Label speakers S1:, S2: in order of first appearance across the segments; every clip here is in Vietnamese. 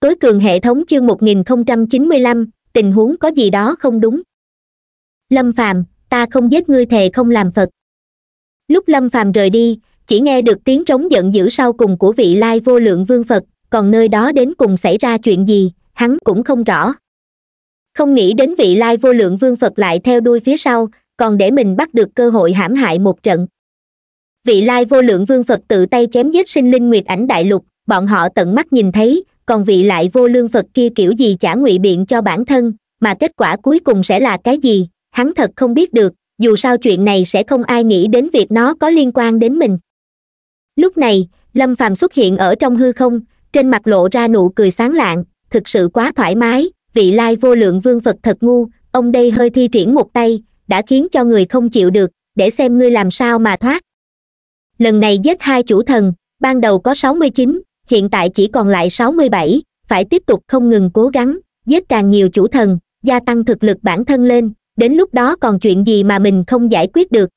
S1: tối cường hệ thống chương một nghìn chín mươi lăm tình huống có gì đó không đúng lâm phàm ta không giết ngươi thề không làm phật lúc lâm phàm rời đi chỉ nghe được tiếng trống giận dữ sau cùng của vị lai vô lượng vương phật còn nơi đó đến cùng xảy ra chuyện gì hắn cũng không rõ không nghĩ đến vị lai vô lượng vương phật lại theo đuôi phía sau còn để mình bắt được cơ hội hãm hại một trận vị lai vô lượng vương phật tự tay chém giết sinh linh nguyệt ảnh đại lục bọn họ tận mắt nhìn thấy còn vị lại vô lương phật kia kiểu gì chả ngụy biện cho bản thân mà kết quả cuối cùng sẽ là cái gì hắn thật không biết được dù sao chuyện này sẽ không ai nghĩ đến việc nó có liên quan đến mình lúc này lâm phàm xuất hiện ở trong hư không trên mặt lộ ra nụ cười sáng lạng thực sự quá thoải mái vị lai vô lượng vương phật thật ngu ông đây hơi thi triển một tay đã khiến cho người không chịu được để xem ngươi làm sao mà thoát lần này giết hai chủ thần ban đầu có sáu mươi chín hiện tại chỉ còn lại sáu mươi bảy phải tiếp tục không ngừng cố gắng giết càng nhiều chủ thần gia tăng thực lực bản thân lên đến lúc đó còn chuyện gì mà mình không giải quyết được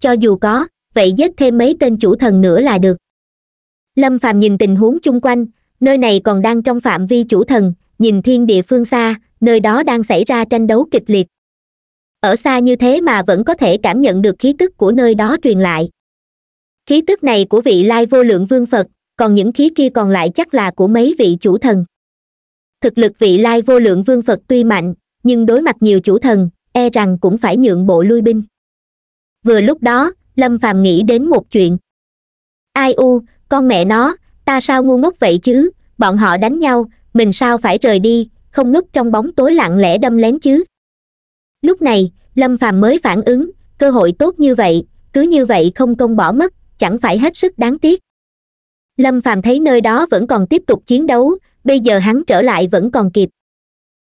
S1: cho dù có vậy giết thêm mấy tên chủ thần nữa là được lâm phàm nhìn tình huống chung quanh nơi này còn đang trong phạm vi chủ thần nhìn thiên địa phương xa nơi đó đang xảy ra tranh đấu kịch liệt ở xa như thế mà vẫn có thể cảm nhận được khí tức của nơi đó truyền lại khí tức này của vị lai vô lượng vương phật còn những khí kia còn lại chắc là của mấy vị chủ thần thực lực vị lai vô lượng vương phật tuy mạnh nhưng đối mặt nhiều chủ thần e rằng cũng phải nhượng bộ lui binh vừa lúc đó lâm phàm nghĩ đến một chuyện ai u con mẹ nó ta sao ngu ngốc vậy chứ bọn họ đánh nhau mình sao phải rời đi không núp trong bóng tối lặng lẽ đâm lén chứ lúc này lâm phàm mới phản ứng cơ hội tốt như vậy cứ như vậy không công bỏ mất chẳng phải hết sức đáng tiếc lâm phàm thấy nơi đó vẫn còn tiếp tục chiến đấu bây giờ hắn trở lại vẫn còn kịp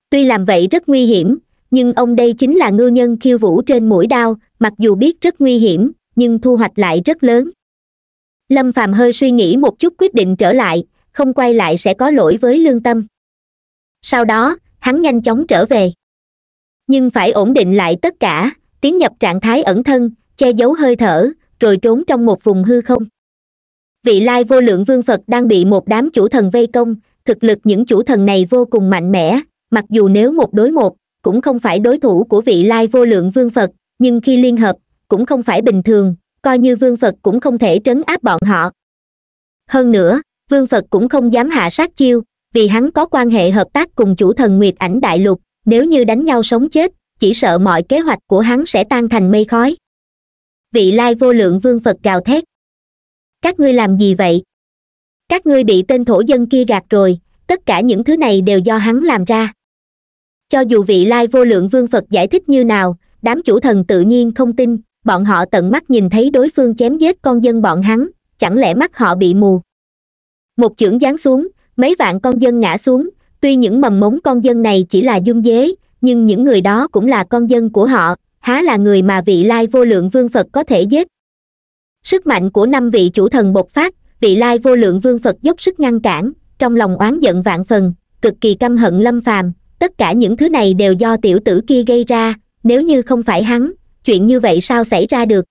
S1: tuy làm vậy rất nguy hiểm nhưng ông đây chính là ngư nhân khiêu vũ trên mũi đao mặc dù biết rất nguy hiểm nhưng thu hoạch lại rất lớn lâm phàm hơi suy nghĩ một chút quyết định trở lại không quay lại sẽ có lỗi với lương tâm sau đó hắn nhanh chóng trở về nhưng phải ổn định lại tất cả tiến nhập trạng thái ẩn thân che giấu hơi thở rồi trốn trong một vùng hư không vị lai vô lượng vương phật đang bị một đám chủ thần vây công thực lực những chủ thần này vô cùng mạnh mẽ mặc dù nếu một đối một cũng không phải đối thủ của vị lai vô lượng vương phật nhưng khi liên hợp cũng không phải bình thường coi như vương phật cũng không thể trấn áp bọn họ hơn nữa vương phật cũng không dám hạ sát chiêu vì hắn có quan hệ hợp tác cùng chủ thần nguyệt ảnh đại lục nếu như đánh nhau sống chết chỉ sợ mọi kế hoạch của hắn sẽ tan thành mây khói vị lai vô lượng vương phật gào thét các ngươi làm gì vậy các ngươi bị tên thổ dân kia gạt rồi tất cả những thứ này đều do hắn làm ra cho dù vị lai vô lượng vương phật giải thích như nào đám chủ thần tự nhiên không tin bọn họ tận mắt nhìn thấy đối phương chém giết con dân bọn hắn chẳng lẽ mắt họ bị mù một chưởng giáng xuống mấy vạn con dân ngã xuống tuy những mầm mống con dân này chỉ là dung dế nhưng những người đó cũng là con dân của họ há là người mà vị lai vô lượng vương phật có thể giết sức mạnh của năm vị chủ thần bộc phát vị lai vô lượng vương phật dốc sức ngăn cản trong lòng oán giận vạn phần cực kỳ căm hận lâm phàm tất cả những thứ này đều do tiểu tử kia gây ra nếu như không phải hắn chuyện như vậy sao xảy ra được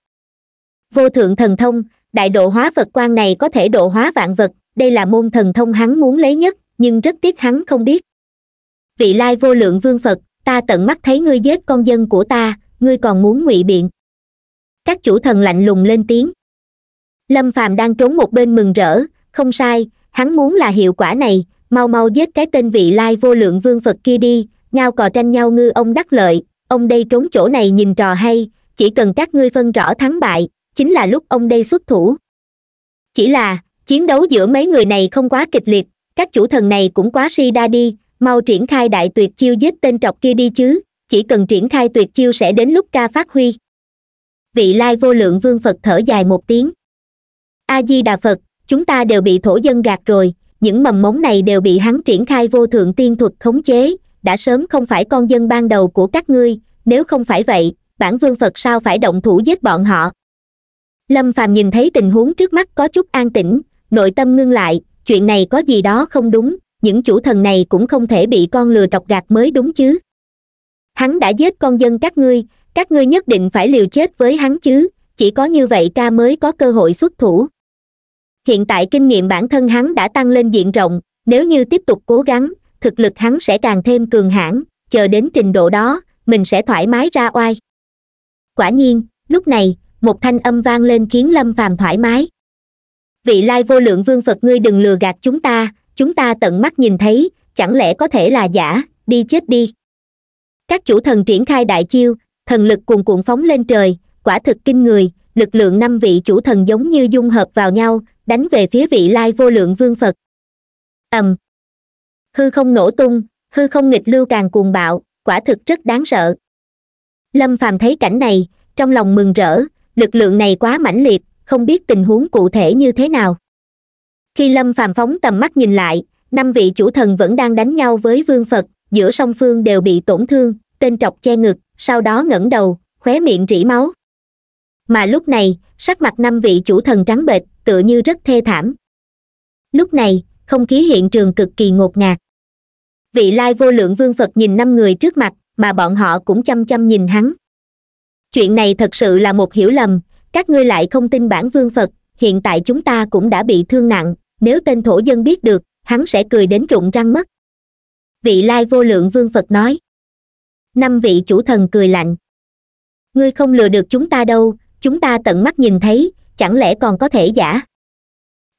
S1: vô thượng thần thông đại độ hóa vật quan này có thể độ hóa vạn vật đây là môn thần thông hắn muốn lấy nhất nhưng rất tiếc hắn không biết vị lai vô lượng vương phật ta tận mắt thấy ngươi giết con dân của ta ngươi còn muốn ngụy biện các chủ thần lạnh lùng lên tiếng lâm phàm đang trốn một bên mừng rỡ không sai hắn muốn là hiệu quả này mau mau giết cái tên vị lai vô lượng vương phật kia đi ngao cò tranh nhau ngư ông đắc lợi ông đây trốn chỗ này nhìn trò hay chỉ cần các ngươi phân rõ thắng bại chính là lúc ông đây xuất thủ chỉ là chiến đấu giữa mấy người này không quá kịch liệt các chủ thần này cũng quá si đa đi mau triển khai đại tuyệt chiêu giết tên trọc kia đi chứ chỉ cần triển khai tuyệt chiêu sẽ đến lúc ca phát huy vị lai vô lượng vương phật thở dài một tiếng a di đà phật chúng ta đều bị thổ dân gạt rồi những mầm mống này đều bị hắn triển khai vô thượng tiên thuật khống chế đã sớm không phải con dân ban đầu của các ngươi nếu không phải vậy bản vương phật sao phải động thủ giết bọn họ lâm phàm nhìn thấy tình huống trước mắt có chút an tĩnh nội tâm ngưng lại chuyện này có gì đó không đúng những chủ thần này cũng không thể bị con lừa trọc gạt mới đúng chứ hắn đã giết con dân các ngươi các ngươi nhất định phải liều chết với hắn chứ chỉ có như vậy ca mới có cơ hội xuất thủ hiện tại kinh nghiệm bản thân hắn đã tăng lên diện rộng nếu như tiếp tục cố gắng thực lực hắn sẽ càng thêm cường hãn chờ đến trình độ đó mình sẽ thoải mái ra oai quả nhiên lúc này một thanh âm vang lên khiến lâm phàm thoải mái vị lai vô lượng vương phật ngươi đừng lừa gạt chúng ta chúng ta tận mắt nhìn thấy chẳng lẽ có thể là giả đi chết đi các chủ thần triển khai đại chiêu thần lực cuồn cuộn phóng lên trời quả thực kinh người lực lượng năm vị chủ thần giống như dung hợp vào nhau đánh về phía vị lai vô lượng vương phật ầm hư không nổ tung hư không nghịch lưu càng cuồng bạo quả thực rất đáng sợ lâm phàm thấy cảnh này trong lòng mừng rỡ lực lượng này quá mãnh liệt không biết tình huống cụ thể như thế nào khi lâm phàm phóng tầm mắt nhìn lại năm vị chủ thần vẫn đang đánh nhau với vương phật giữa song phương đều bị tổn thương tên trọc che ngực sau đó ngẩng đầu khóe miệng rỉ máu mà lúc này sắc mặt năm vị chủ thần trắng bệch tựa như rất thê thảm lúc này không khí hiện trường cực kỳ ngột ngạt vị lai vô lượng vương phật nhìn năm người trước mặt mà bọn họ cũng chăm chăm nhìn hắn chuyện này thật sự là một hiểu lầm các ngươi lại không tin bản vương phật hiện tại chúng ta cũng đã bị thương nặng nếu tên thổ dân biết được hắn sẽ cười đến rụng răng mất vị lai vô lượng vương phật nói năm vị chủ thần cười lạnh ngươi không lừa được chúng ta đâu chúng ta tận mắt nhìn thấy chẳng lẽ còn có thể giả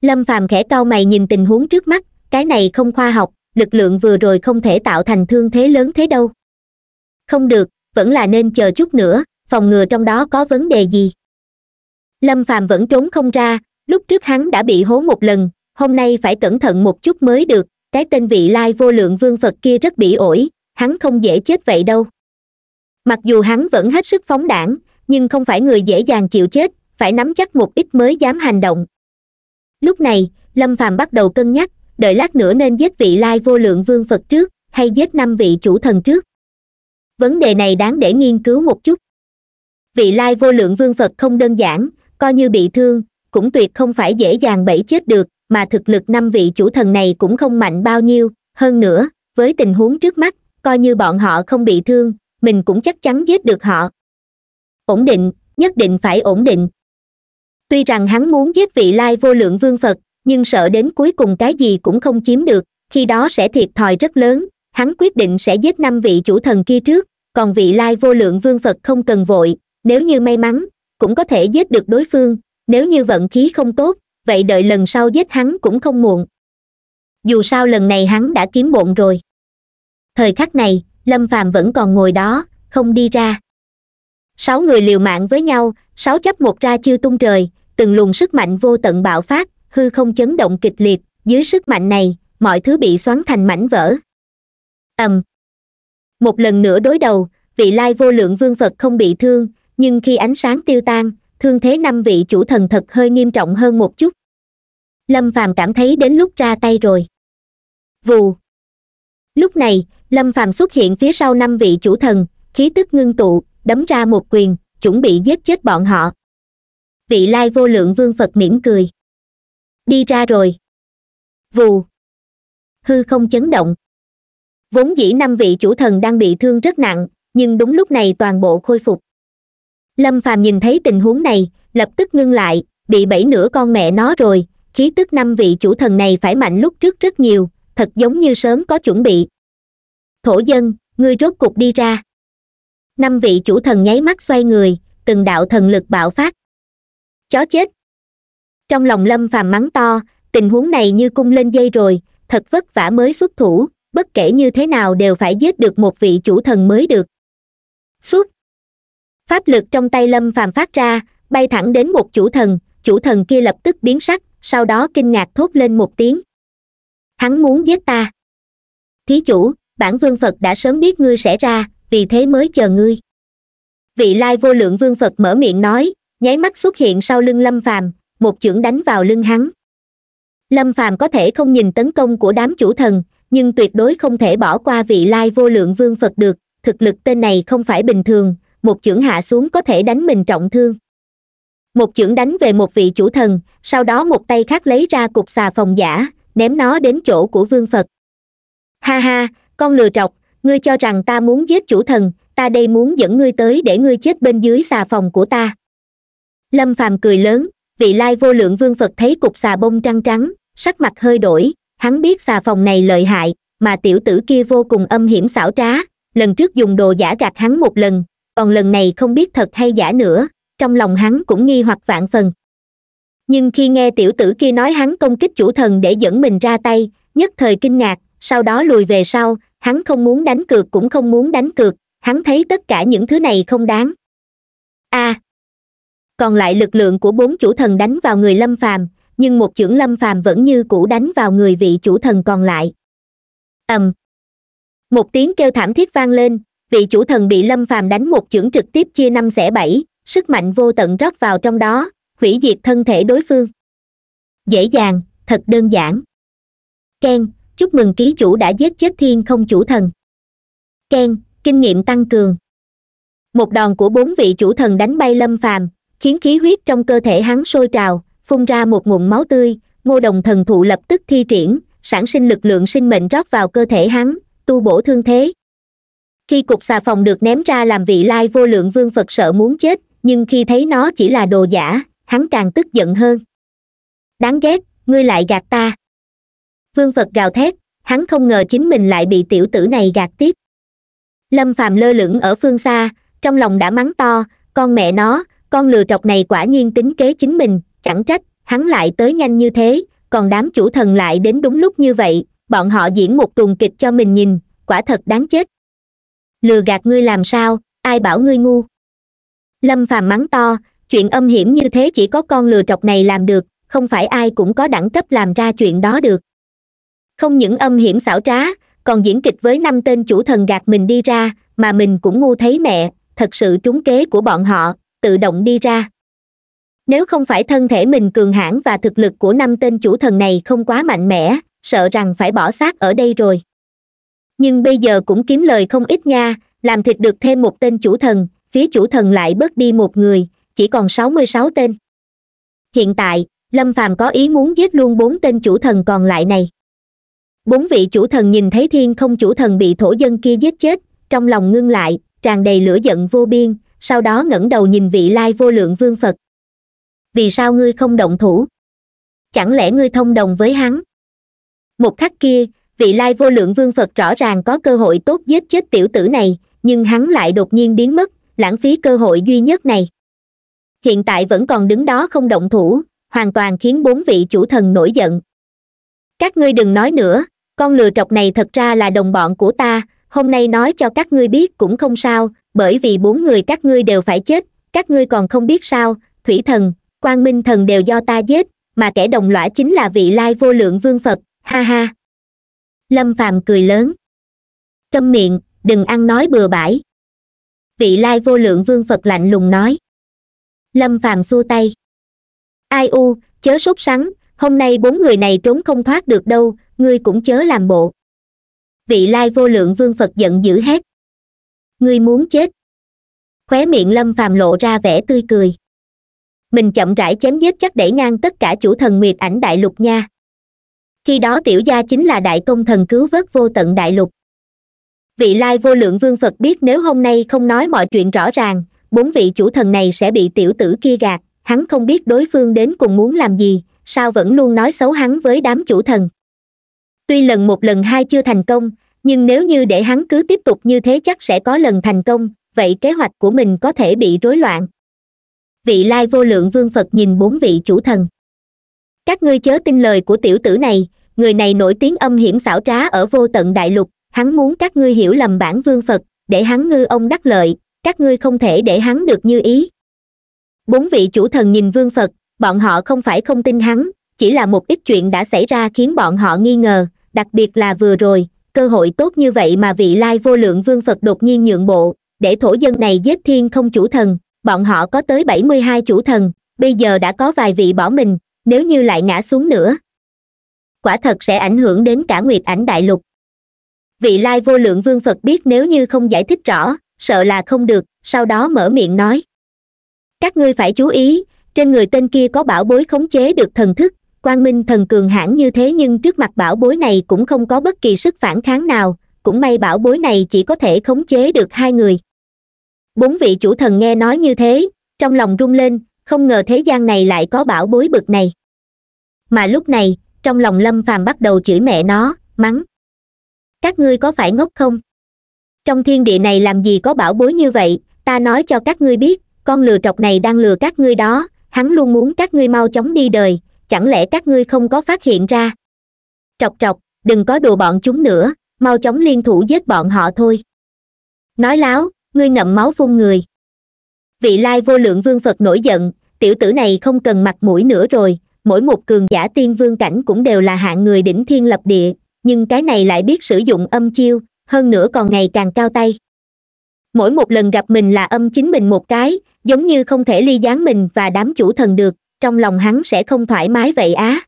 S1: lâm phàm khẽ cau mày nhìn tình huống trước mắt cái này không khoa học lực lượng vừa rồi không thể tạo thành thương thế lớn thế đâu không được vẫn là nên chờ chút nữa phòng ngừa trong đó có vấn đề gì lâm phàm vẫn trốn không ra lúc trước hắn đã bị hố một lần hôm nay phải cẩn thận một chút mới được cái tên vị lai vô lượng vương phật kia rất bị ổi hắn không dễ chết vậy đâu mặc dù hắn vẫn hết sức phóng đảng nhưng không phải người dễ dàng chịu chết phải nắm chắc một ít mới dám hành động lúc này lâm phàm bắt đầu cân nhắc đợi lát nữa nên giết vị lai vô lượng vương phật trước hay giết năm vị chủ thần trước vấn đề này đáng để nghiên cứu một chút vị lai vô lượng vương phật không đơn giản coi như bị thương cũng tuyệt không phải dễ dàng bẫy chết được mà thực lực năm vị chủ thần này cũng không mạnh bao nhiêu hơn nữa với tình huống trước mắt coi như bọn họ không bị thương mình cũng chắc chắn giết được họ ổn định nhất định phải ổn định tuy rằng hắn muốn giết vị lai vô lượng vương phật nhưng sợ đến cuối cùng cái gì cũng không chiếm được khi đó sẽ thiệt thòi rất lớn hắn quyết định sẽ giết năm vị chủ thần kia trước còn vị lai vô lượng vương phật không cần vội nếu như may mắn cũng có thể giết được đối phương nếu như vận khí không tốt vậy đợi lần sau giết hắn cũng không muộn dù sao lần này hắn đã kiếm bộn rồi thời khắc này lâm phàm vẫn còn ngồi đó không đi ra sáu người liều mạng với nhau sáu chấp một ra chiêu tung trời từng luồng sức mạnh vô tận bạo phát hư không chấn động kịch liệt dưới sức mạnh này mọi thứ bị xoắn thành mảnh vỡ ầm um. một lần nữa đối đầu vị lai vô lượng vương phật không bị thương nhưng khi ánh sáng tiêu tan thương thế năm vị chủ thần thật hơi nghiêm trọng hơn một chút lâm phàm cảm thấy đến lúc ra tay rồi vù lúc này lâm phàm xuất hiện phía sau năm vị chủ thần khí tức ngưng tụ đấm ra một quyền chuẩn bị giết chết bọn họ vị lai vô lượng vương phật mỉm cười đi ra rồi vù hư không chấn động vốn dĩ năm vị chủ thần đang bị thương rất nặng nhưng đúng lúc này toàn bộ khôi phục lâm phàm nhìn thấy tình huống này lập tức ngưng lại bị bẫy nửa con mẹ nó rồi khí tức năm vị chủ thần này phải mạnh lúc trước rất nhiều thật giống như sớm có chuẩn bị thổ dân ngươi rốt cục đi ra năm vị chủ thần nháy mắt xoay người từng đạo thần lực bạo phát chó chết trong lòng lâm phàm mắng to tình huống này như cung lên dây rồi thật vất vả mới xuất thủ bất kể như thế nào đều phải giết được một vị chủ thần mới được xuất pháp lực trong tay lâm phàm phát ra bay thẳng đến một chủ thần chủ thần kia lập tức biến sắc sau đó kinh ngạc thốt lên một tiếng hắn muốn giết ta thí chủ bản vương phật đã sớm biết ngươi sẽ ra vì thế mới chờ ngươi vị lai vô lượng vương phật mở miệng nói nháy mắt xuất hiện sau lưng lâm phàm một chưởng đánh vào lưng hắn lâm phàm có thể không nhìn tấn công của đám chủ thần nhưng tuyệt đối không thể bỏ qua vị lai vô lượng vương phật được thực lực tên này không phải bình thường một chưởng hạ xuống có thể đánh mình trọng thương một chưởng đánh về một vị chủ thần sau đó một tay khác lấy ra cục xà phòng giả ném nó đến chỗ của vương phật ha ha con lừa trọc ngươi cho rằng ta muốn giết chủ thần ta đây muốn dẫn ngươi tới để ngươi chết bên dưới xà phòng của ta lâm phàm cười lớn vị lai vô lượng vương phật thấy cục xà bông trăng trắng sắc mặt hơi đổi hắn biết xà phòng này lợi hại mà tiểu tử kia vô cùng âm hiểm xảo trá lần trước dùng đồ giả gạt hắn một lần còn lần này không biết thật hay giả nữa trong lòng hắn cũng nghi hoặc vạn phần nhưng khi nghe tiểu tử kia nói hắn công kích chủ thần để dẫn mình ra tay nhất thời kinh ngạc sau đó lùi về sau hắn không muốn đánh cược cũng không muốn đánh cược hắn thấy tất cả những thứ này không đáng a à, còn lại lực lượng của bốn chủ thần đánh vào người lâm phàm nhưng một chưởng lâm phàm vẫn như cũ đánh vào người vị chủ thần còn lại ầm um. một tiếng kêu thảm thiết vang lên vị chủ thần bị lâm phàm đánh một chưởng trực tiếp chia năm xẻ bảy sức mạnh vô tận rót vào trong đó hủy diệt thân thể đối phương dễ dàng thật đơn giản ken chúc mừng ký chủ đã giết chết thiên không chủ thần ken kinh nghiệm tăng cường một đòn của bốn vị chủ thần đánh bay lâm phàm khiến khí huyết trong cơ thể hắn sôi trào phun ra một nguồn máu tươi ngô đồng thần thụ lập tức thi triển sản sinh lực lượng sinh mệnh rót vào cơ thể hắn tu bổ thương thế khi cục xà phòng được ném ra làm vị lai vô lượng vương phật sợ muốn chết nhưng khi thấy nó chỉ là đồ giả hắn càng tức giận hơn đáng ghét ngươi lại gạt ta vương phật gào thét hắn không ngờ chính mình lại bị tiểu tử này gạt tiếp lâm phàm lơ lửng ở phương xa trong lòng đã mắng to con mẹ nó con lừa trọc này quả nhiên tính kế chính mình chẳng trách hắn lại tới nhanh như thế còn đám chủ thần lại đến đúng lúc như vậy bọn họ diễn một tuần kịch cho mình nhìn quả thật đáng chết lừa gạt ngươi làm sao ai bảo ngươi ngu lâm phàm mắng to chuyện âm hiểm như thế chỉ có con lừa trọc này làm được không phải ai cũng có đẳng cấp làm ra chuyện đó được không những âm hiểm xảo trá còn diễn kịch với năm tên chủ thần gạt mình đi ra mà mình cũng ngu thấy mẹ thật sự trúng kế của bọn họ tự động đi ra nếu không phải thân thể mình cường hãn và thực lực của năm tên chủ thần này không quá mạnh mẽ sợ rằng phải bỏ xác ở đây rồi nhưng bây giờ cũng kiếm lời không ít nha làm thịt được thêm một tên chủ thần phía chủ thần lại bớt đi một người chỉ còn sáu mươi sáu tên hiện tại lâm phàm có ý muốn giết luôn bốn tên chủ thần còn lại này bốn vị chủ thần nhìn thấy thiên không chủ thần bị thổ dân kia giết chết trong lòng ngưng lại tràn đầy lửa giận vô biên sau đó ngẩng đầu nhìn vị lai vô lượng vương phật vì sao ngươi không động thủ chẳng lẽ ngươi thông đồng với hắn một khắc kia vị lai vô lượng vương phật rõ ràng có cơ hội tốt giết chết tiểu tử này nhưng hắn lại đột nhiên biến mất lãng phí cơ hội duy nhất này hiện tại vẫn còn đứng đó không động thủ hoàn toàn khiến bốn vị chủ thần nổi giận các ngươi đừng nói nữa con lừa trọc này thật ra là đồng bọn của ta hôm nay nói cho các ngươi biết cũng không sao bởi vì bốn người các ngươi đều phải chết các ngươi còn không biết sao thủy thần quang minh thần đều do ta giết mà kẻ đồng lõa chính là vị lai vô lượng vương phật ha ha lâm phàm cười lớn câm miệng đừng ăn nói bừa bãi vị lai vô lượng vương phật lạnh lùng nói lâm phàm xua tay ai u chớ sốt sắng hôm nay bốn người này trốn không thoát được đâu ngươi cũng chớ làm bộ vị lai vô lượng vương phật giận dữ hét ngươi muốn chết khóe miệng lâm phàm lộ ra vẻ tươi cười mình chậm rãi chém giết chắc đẩy ngang tất cả chủ thần nguyệt ảnh đại lục nha khi đó tiểu gia chính là đại công thần cứu vớt vô tận đại lục vị lai vô lượng vương phật biết nếu hôm nay không nói mọi chuyện rõ ràng bốn vị chủ thần này sẽ bị tiểu tử kia gạt hắn không biết đối phương đến cùng muốn làm gì sao vẫn luôn nói xấu hắn với đám chủ thần tuy lần một lần hai chưa thành công nhưng nếu như để hắn cứ tiếp tục như thế chắc sẽ có lần thành công vậy kế hoạch của mình có thể bị rối loạn vị lai vô lượng vương phật nhìn bốn vị chủ thần các ngươi chớ tin lời của tiểu tử này người này nổi tiếng âm hiểm xảo trá ở vô tận đại lục hắn muốn các ngươi hiểu lầm bản vương phật để hắn ngư ông đắc lợi các ngươi không thể để hắn được như ý bốn vị chủ thần nhìn vương phật bọn họ không phải không tin hắn chỉ là một ít chuyện đã xảy ra khiến bọn họ nghi ngờ đặc biệt là vừa rồi cơ hội tốt như vậy mà vị lai vô lượng vương phật đột nhiên nhượng bộ để thổ dân này giết thiên không chủ thần bọn họ có tới bảy mươi hai chủ thần bây giờ đã có vài vị bỏ mình nếu như lại ngã xuống nữa quả thật sẽ ảnh hưởng đến cả nguyệt ảnh đại lục vị lai vô lượng vương phật biết nếu như không giải thích rõ sợ là không được sau đó mở miệng nói các ngươi phải chú ý trên người tên kia có bảo bối khống chế được thần thức quang minh thần cường hãn như thế nhưng trước mặt bảo bối này cũng không có bất kỳ sức phản kháng nào cũng may bảo bối này chỉ có thể khống chế được hai người bốn vị chủ thần nghe nói như thế trong lòng rung lên không ngờ thế gian này lại có bảo bối bực này mà lúc này trong lòng lâm phàm bắt đầu chửi mẹ nó mắng các ngươi có phải ngốc không trong thiên địa này làm gì có bảo bối như vậy ta nói cho các ngươi biết con lừa trọc này đang lừa các ngươi đó hắn luôn muốn các ngươi mau chóng đi đời chẳng lẽ các ngươi không có phát hiện ra trọc trọc đừng có đùa bọn chúng nữa mau chóng liên thủ giết bọn họ thôi nói láo ngươi ngậm máu phun người vị lai vô lượng vương phật nổi giận tiểu tử này không cần mặt mũi nữa rồi mỗi một cường giả tiên vương cảnh cũng đều là hạng người đỉnh thiên lập địa nhưng cái này lại biết sử dụng âm chiêu hơn nữa còn ngày càng cao tay mỗi một lần gặp mình là âm chính mình một cái giống như không thể ly gián mình và đám chủ thần được trong lòng hắn sẽ không thoải mái vậy á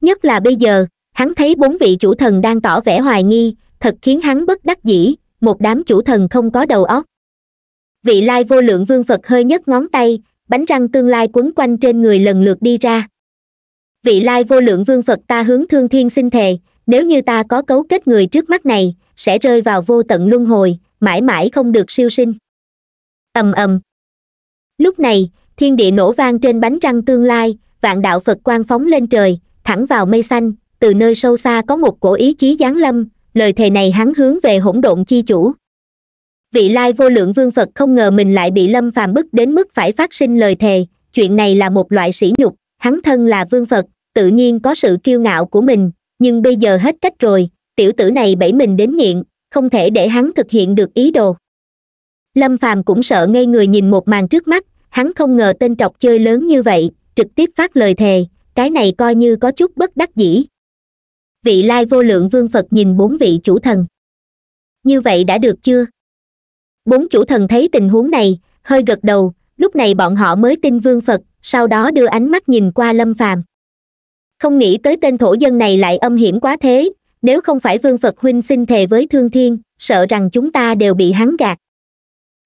S1: nhất là bây giờ hắn thấy bốn vị chủ thần đang tỏ vẻ hoài nghi thật khiến hắn bất đắc dĩ một đám chủ thần không có đầu óc vị lai vô lượng vương phật hơi nhấc ngón tay bánh răng tương lai quấn quanh trên người lần lượt đi ra vị lai vô lượng vương phật ta hướng thương thiên xin thề nếu như ta có cấu kết người trước mắt này sẽ rơi vào vô tận luân hồi mãi mãi không được siêu sinh ầm ầm lúc này thiên địa nổ vang trên bánh răng tương lai vạn đạo phật quang phóng lên trời thẳng vào mây xanh từ nơi sâu xa có một cổ ý chí giáng lâm lời thề này hắn hướng về hỗn độn chi chủ vị lai vô lượng vương phật không ngờ mình lại bị lâm phàm bức đến mức phải phát sinh lời thề chuyện này là một loại sỉ nhục hắn thân là vương phật tự nhiên có sự kiêu ngạo của mình nhưng bây giờ hết cách rồi tiểu tử này bẫy mình đến nghiện không thể để hắn thực hiện được ý đồ lâm phàm cũng sợ ngây người nhìn một màn trước mắt hắn không ngờ tên trọc chơi lớn như vậy trực tiếp phát lời thề cái này coi như có chút bất đắc dĩ vị lai vô lượng vương phật nhìn bốn vị chủ thần như vậy đã được chưa bốn chủ thần thấy tình huống này hơi gật đầu lúc này bọn họ mới tin vương phật sau đó đưa ánh mắt nhìn qua lâm phàm không nghĩ tới tên thổ dân này lại âm hiểm quá thế nếu không phải vương phật huynh xin thề với thương thiên sợ rằng chúng ta đều bị hắn gạt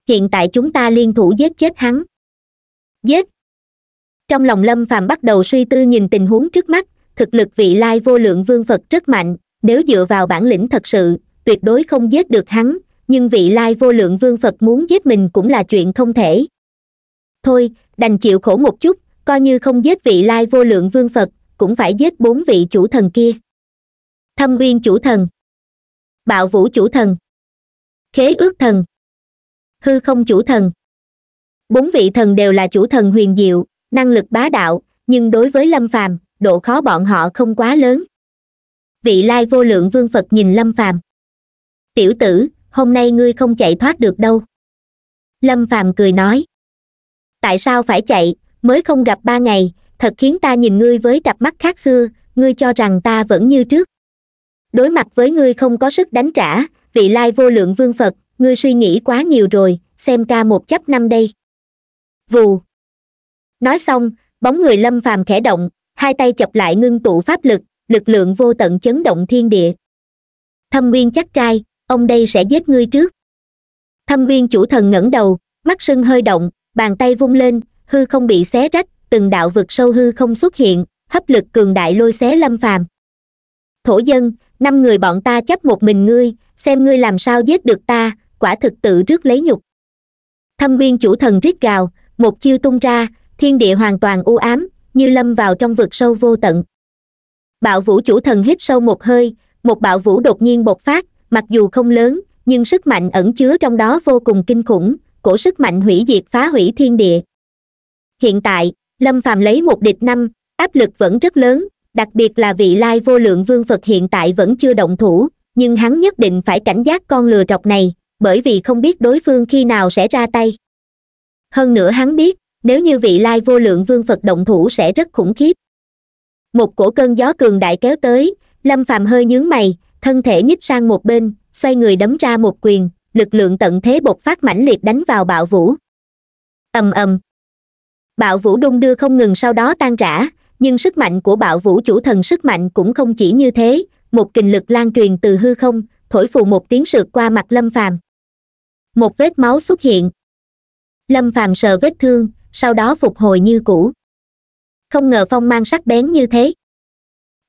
S1: hiện tại chúng ta liên thủ giết chết hắn giết trong lòng lâm phàm bắt đầu suy tư nhìn tình huống trước mắt thực lực vị lai vô lượng vương phật rất mạnh nếu dựa vào bản lĩnh thật sự tuyệt đối không giết được hắn nhưng vị lai vô lượng vương phật muốn giết mình cũng là chuyện không thể thôi đành chịu khổ một chút coi như không giết vị lai vô lượng vương phật cũng phải giết bốn vị chủ thần kia thâm uyên chủ thần bạo vũ chủ thần khế ước thần hư không chủ thần bốn vị thần đều là chủ thần huyền diệu năng lực bá đạo nhưng đối với lâm phàm độ khó bọn họ không quá lớn vị lai vô lượng vương phật nhìn lâm phàm tiểu tử hôm nay ngươi không chạy thoát được đâu lâm phàm cười nói tại sao phải chạy mới không gặp ba ngày thật khiến ta nhìn ngươi với cặp mắt khác xưa ngươi cho rằng ta vẫn như trước đối mặt với ngươi không có sức đánh trả vị lai vô lượng vương phật ngươi suy nghĩ quá nhiều rồi xem ca một chấp năm đây vù nói xong bóng người lâm phàm khẽ động hai tay chập lại ngưng tụ pháp lực lực lượng vô tận chấn động thiên địa thâm nguyên chắc trai ông đây sẽ giết ngươi trước thâm nguyên chủ thần ngẩng đầu mắt sưng hơi động bàn tay vung lên hư không bị xé rách từng đạo vực sâu hư không xuất hiện hấp lực cường đại lôi xé lâm phàm thổ dân năm người bọn ta chấp một mình ngươi xem ngươi làm sao giết được ta quả thực tự rước lấy nhục thâm viên chủ thần rít gào một chiêu tung ra thiên địa hoàn toàn u ám như lâm vào trong vực sâu vô tận bạo vũ chủ thần hít sâu một hơi một bạo vũ đột nhiên bộc phát mặc dù không lớn nhưng sức mạnh ẩn chứa trong đó vô cùng kinh khủng cổ sức mạnh hủy diệt phá hủy thiên địa hiện tại lâm phàm lấy một địch năm áp lực vẫn rất lớn đặc biệt là vị lai vô lượng vương phật hiện tại vẫn chưa động thủ nhưng hắn nhất định phải cảnh giác con lừa trọc này bởi vì không biết đối phương khi nào sẽ ra tay hơn nữa hắn biết nếu như vị lai vô lượng vương phật động thủ sẽ rất khủng khiếp một cổ cơn gió cường đại kéo tới lâm phàm hơi nhướng mày thân thể nhích sang một bên xoay người đấm ra một quyền lực lượng tận thế bộc phát mãnh liệt đánh vào bạo vũ ầm ầm bạo vũ đung đưa không ngừng sau đó tan rã nhưng sức mạnh của bạo vũ chủ thần sức mạnh cũng không chỉ như thế một kình lực lan truyền từ hư không thổi phù một tiếng sượt qua mặt lâm phàm một vết máu xuất hiện lâm phàm sờ vết thương sau đó phục hồi như cũ không ngờ phong mang sắc bén như thế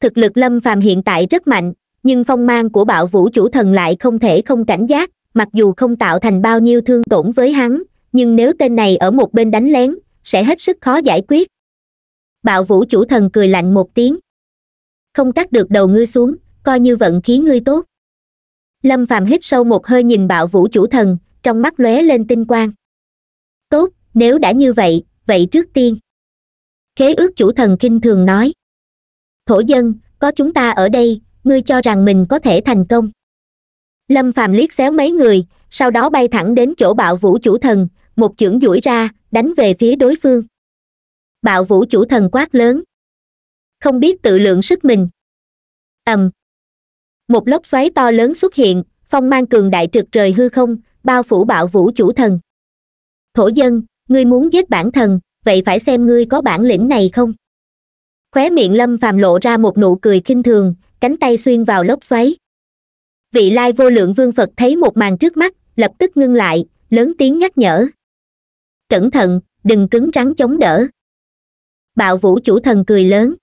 S1: thực lực lâm phàm hiện tại rất mạnh nhưng phong mang của bạo vũ chủ thần lại không thể không cảnh giác mặc dù không tạo thành bao nhiêu thương tổn với hắn nhưng nếu tên này ở một bên đánh lén sẽ hết sức khó giải quyết bạo vũ chủ thần cười lạnh một tiếng không cắt được đầu ngươi xuống coi như vận khí ngươi tốt lâm phàm hít sâu một hơi nhìn bạo vũ chủ thần trong mắt lóe lên tinh quang tốt nếu đã như vậy vậy trước tiên khế ước chủ thần kinh thường nói thổ dân có chúng ta ở đây ngươi cho rằng mình có thể thành công lâm phàm liếc xéo mấy người sau đó bay thẳng đến chỗ bạo vũ chủ thần một chưởng duỗi ra đánh về phía đối phương bạo vũ chủ thần quát lớn không biết tự lượng sức mình ầm một lốc xoáy to lớn xuất hiện phong mang cường đại trực trời hư không bao phủ bạo vũ chủ thần thổ dân ngươi muốn giết bản thần vậy phải xem ngươi có bản lĩnh này không khóe miệng lâm phàm lộ ra một nụ cười khinh thường cánh tay xuyên vào lốc xoáy vị lai vô lượng vương phật thấy một màn trước mắt lập tức ngưng lại lớn tiếng nhắc nhở cẩn thận đừng cứng rắn chống đỡ bạo vũ chủ thần cười lớn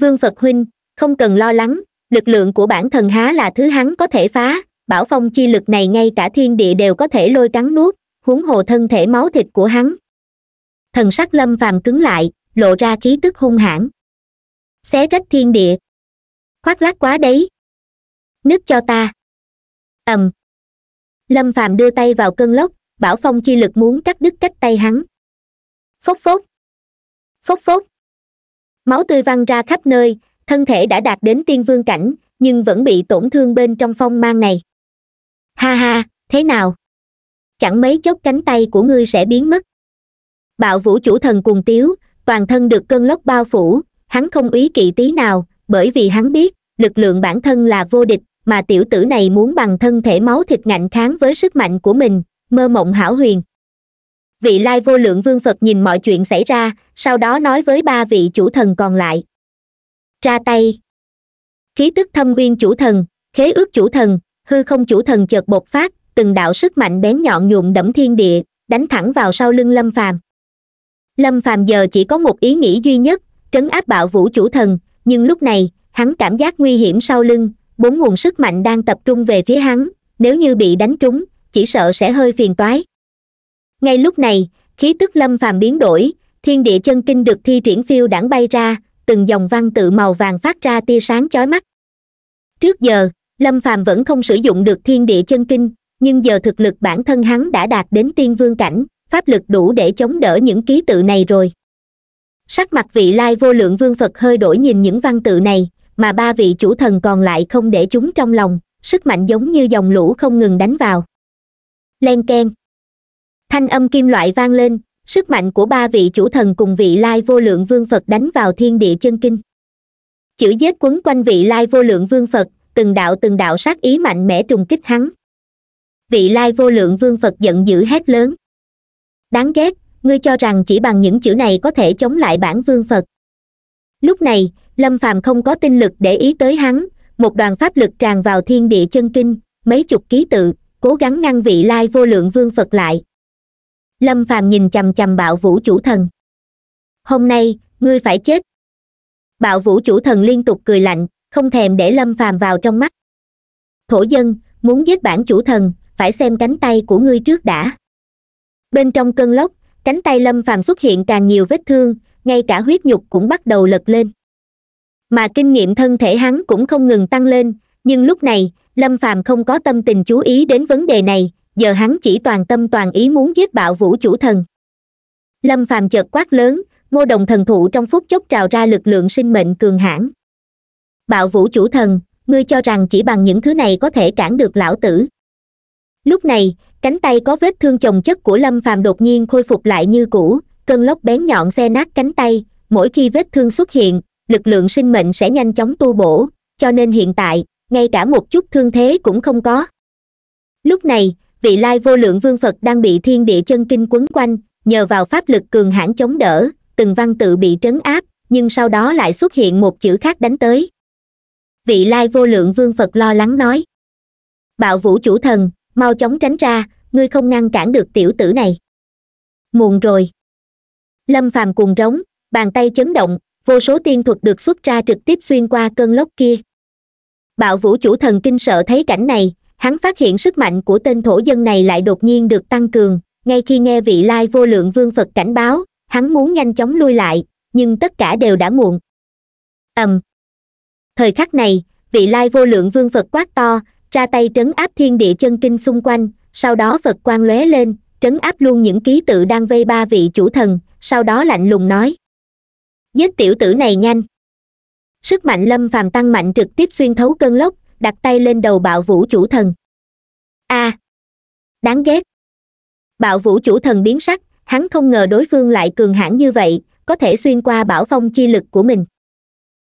S1: vương phật huynh không cần lo lắng lực lượng của bản thần há là thứ hắn có thể phá bảo phong chi lực này ngay cả thiên địa đều có thể lôi cắn nuốt huống hồ thân thể máu thịt của hắn thần sắc lâm phàm cứng lại lộ ra khí tức hung hãn xé rách thiên địa khoác lác quá đấy nứt cho ta ầm lâm phàm đưa tay vào cơn lốc bảo phong chi lực muốn cắt đứt cách tay hắn phốc phốc phốc phốc máu tươi văng ra khắp nơi thân thể đã đạt đến tiên vương cảnh nhưng vẫn bị tổn thương bên trong phong mang này ha ha thế nào chẳng mấy chốc cánh tay của ngươi sẽ biến mất bạo vũ chủ thần cuồng tiếu toàn thân được cơn lốc bao phủ hắn không úy kỵ tí nào bởi vì hắn biết lực lượng bản thân là vô địch mà tiểu tử này muốn bằng thân thể máu thịt ngạnh kháng với sức mạnh của mình mơ mộng hảo huyền vị lai vô lượng vương phật nhìn mọi chuyện xảy ra sau đó nói với ba vị chủ thần còn lại ra tay khí tức thâm uyên chủ thần khế ước chủ thần hư không chủ thần chợt bộc phát từng đạo sức mạnh bén nhọn nhuộm đẫm thiên địa đánh thẳng vào sau lưng lâm phàm lâm phàm giờ chỉ có một ý nghĩ duy nhất trấn áp bạo vũ chủ thần nhưng lúc này hắn cảm giác nguy hiểm sau lưng bốn nguồn sức mạnh đang tập trung về phía hắn nếu như bị đánh trúng chỉ sợ sẽ hơi phiền toái ngay lúc này khí tức lâm phàm biến đổi thiên địa chân kinh được thi triển phiêu đảng bay ra từng dòng văn tự màu vàng phát ra tia sáng chói mắt trước giờ lâm phàm vẫn không sử dụng được thiên địa chân kinh nhưng giờ thực lực bản thân hắn đã đạt đến tiên vương cảnh pháp lực đủ để chống đỡ những ký tự này rồi sắc mặt vị lai vô lượng vương phật hơi đổi nhìn những văn tự này mà ba vị chủ thần còn lại không để chúng trong lòng sức mạnh giống như dòng lũ không ngừng đánh vào len k thanh âm kim loại vang lên sức mạnh của ba vị chủ thần cùng vị lai vô lượng vương phật đánh vào thiên địa chân kinh chữ vết quấn quanh vị lai vô lượng vương phật từng đạo từng đạo sát ý mạnh mẽ trùng kích hắn vị lai vô lượng vương phật giận dữ hét lớn đáng ghét ngươi cho rằng chỉ bằng những chữ này có thể chống lại bản vương phật lúc này lâm phàm không có tinh lực để ý tới hắn một đoàn pháp lực tràn vào thiên địa chân kinh mấy chục ký tự cố gắng ngăn vị lai vô lượng vương phật lại lâm phàm nhìn chằm chằm bạo vũ chủ thần hôm nay ngươi phải chết bạo vũ chủ thần liên tục cười lạnh không thèm để lâm phàm vào trong mắt thổ dân muốn giết bản chủ thần phải xem cánh tay của ngươi trước đã bên trong cơn lốc cánh tay lâm phàm xuất hiện càng nhiều vết thương ngay cả huyết nhục cũng bắt đầu lật lên mà kinh nghiệm thân thể hắn cũng không ngừng tăng lên nhưng lúc này lâm phàm không có tâm tình chú ý đến vấn đề này giờ hắn chỉ toàn tâm toàn ý muốn giết bạo vũ chủ thần lâm phàm chợt quát lớn ngô đồng thần thụ trong phút chốc trào ra lực lượng sinh mệnh cường hãn bạo vũ chủ thần ngươi cho rằng chỉ bằng những thứ này có thể cản được lão tử lúc này cánh tay có vết thương chồng chất của lâm phàm đột nhiên khôi phục lại như cũ cơn lốc bén nhọn xe nát cánh tay mỗi khi vết thương xuất hiện lực lượng sinh mệnh sẽ nhanh chóng tu bổ cho nên hiện tại ngay cả một chút thương thế cũng không có lúc này vị lai vô lượng vương phật đang bị thiên địa chân kinh quấn quanh nhờ vào pháp lực cường hãn chống đỡ từng văn tự bị trấn áp nhưng sau đó lại xuất hiện một chữ khác đánh tới vị lai vô lượng vương phật lo lắng nói bạo vũ chủ thần mau chóng tránh ra ngươi không ngăn cản được tiểu tử này muộn rồi lâm phàm cuồng rống bàn tay chấn động vô số tiên thuật được xuất ra trực tiếp xuyên qua cơn lốc kia bạo vũ chủ thần kinh sợ thấy cảnh này hắn phát hiện sức mạnh của tên thổ dân này lại đột nhiên được tăng cường ngay khi nghe vị lai vô lượng vương phật cảnh báo hắn muốn nhanh chóng lui lại nhưng tất cả đều đã muộn ầm thời khắc này vị lai vô lượng vương phật quát to ra tay trấn áp thiên địa chân kinh xung quanh sau đó phật quan lóe lên trấn áp luôn những ký tự đang vây ba vị chủ thần sau đó lạnh lùng nói giết tiểu tử này nhanh sức mạnh lâm phàm tăng mạnh trực tiếp xuyên thấu cơn lốc đặt tay lên đầu bạo vũ chủ thần a à, đáng ghét bạo vũ chủ thần biến sắc hắn không ngờ đối phương lại cường hãn như vậy có thể xuyên qua bảo phong chi lực của mình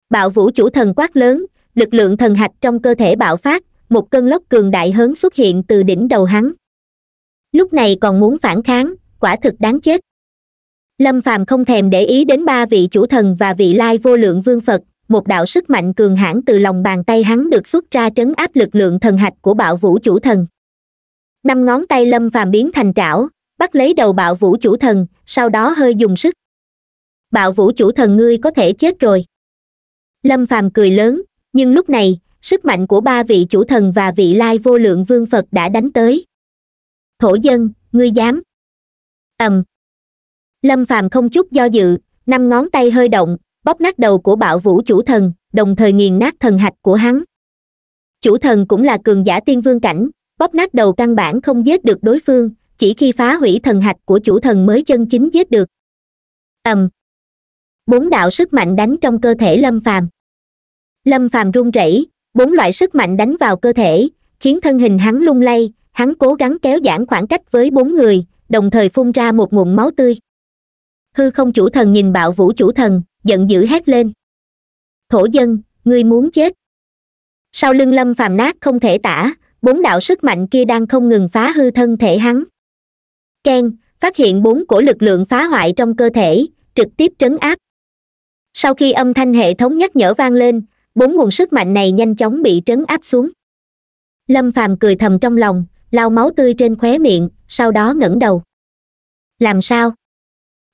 S1: bạo vũ chủ thần quát lớn lực lượng thần hạch trong cơ thể bạo phát một cơn lốc cường đại hớn xuất hiện từ đỉnh đầu hắn lúc này còn muốn phản kháng quả thực đáng chết lâm phàm không thèm để ý đến ba vị chủ thần và vị lai vô lượng vương phật một đạo sức mạnh cường hãn từ lòng bàn tay hắn được xuất ra trấn áp lực lượng thần hạch của bạo vũ chủ thần năm ngón tay lâm phàm biến thành trảo bắt lấy đầu bạo vũ chủ thần sau đó hơi dùng sức bạo vũ chủ thần ngươi có thể chết rồi lâm phàm cười lớn nhưng lúc này sức mạnh của ba vị chủ thần và vị lai vô lượng vương phật đã đánh tới thổ dân ngươi dám ầm lâm phàm không chút do dự năm ngón tay hơi động bóp nát đầu của bạo vũ chủ thần đồng thời nghiền nát thần hạch của hắn chủ thần cũng là cường giả tiên vương cảnh bóp nát đầu căn bản không giết được đối phương chỉ khi phá hủy thần hạch của chủ thần mới chân chính giết được ầm bốn đạo sức mạnh đánh trong cơ thể lâm phàm lâm phàm run rẩy bốn loại sức mạnh đánh vào cơ thể khiến thân hình hắn lung lay hắn cố gắng kéo giãn khoảng cách với bốn người đồng thời phun ra một nguồn máu tươi hư không chủ thần nhìn bạo vũ chủ thần giận dữ hét lên thổ dân ngươi muốn chết sau lưng lâm phàm nát không thể tả bốn đạo sức mạnh kia đang không ngừng phá hư thân thể hắn keng phát hiện bốn cổ lực lượng phá hoại trong cơ thể trực tiếp trấn áp sau khi âm thanh hệ thống nhắc nhở vang lên bốn nguồn sức mạnh này nhanh chóng bị trấn áp xuống lâm phàm cười thầm trong lòng lau máu tươi trên khóe miệng sau đó ngẩng đầu làm sao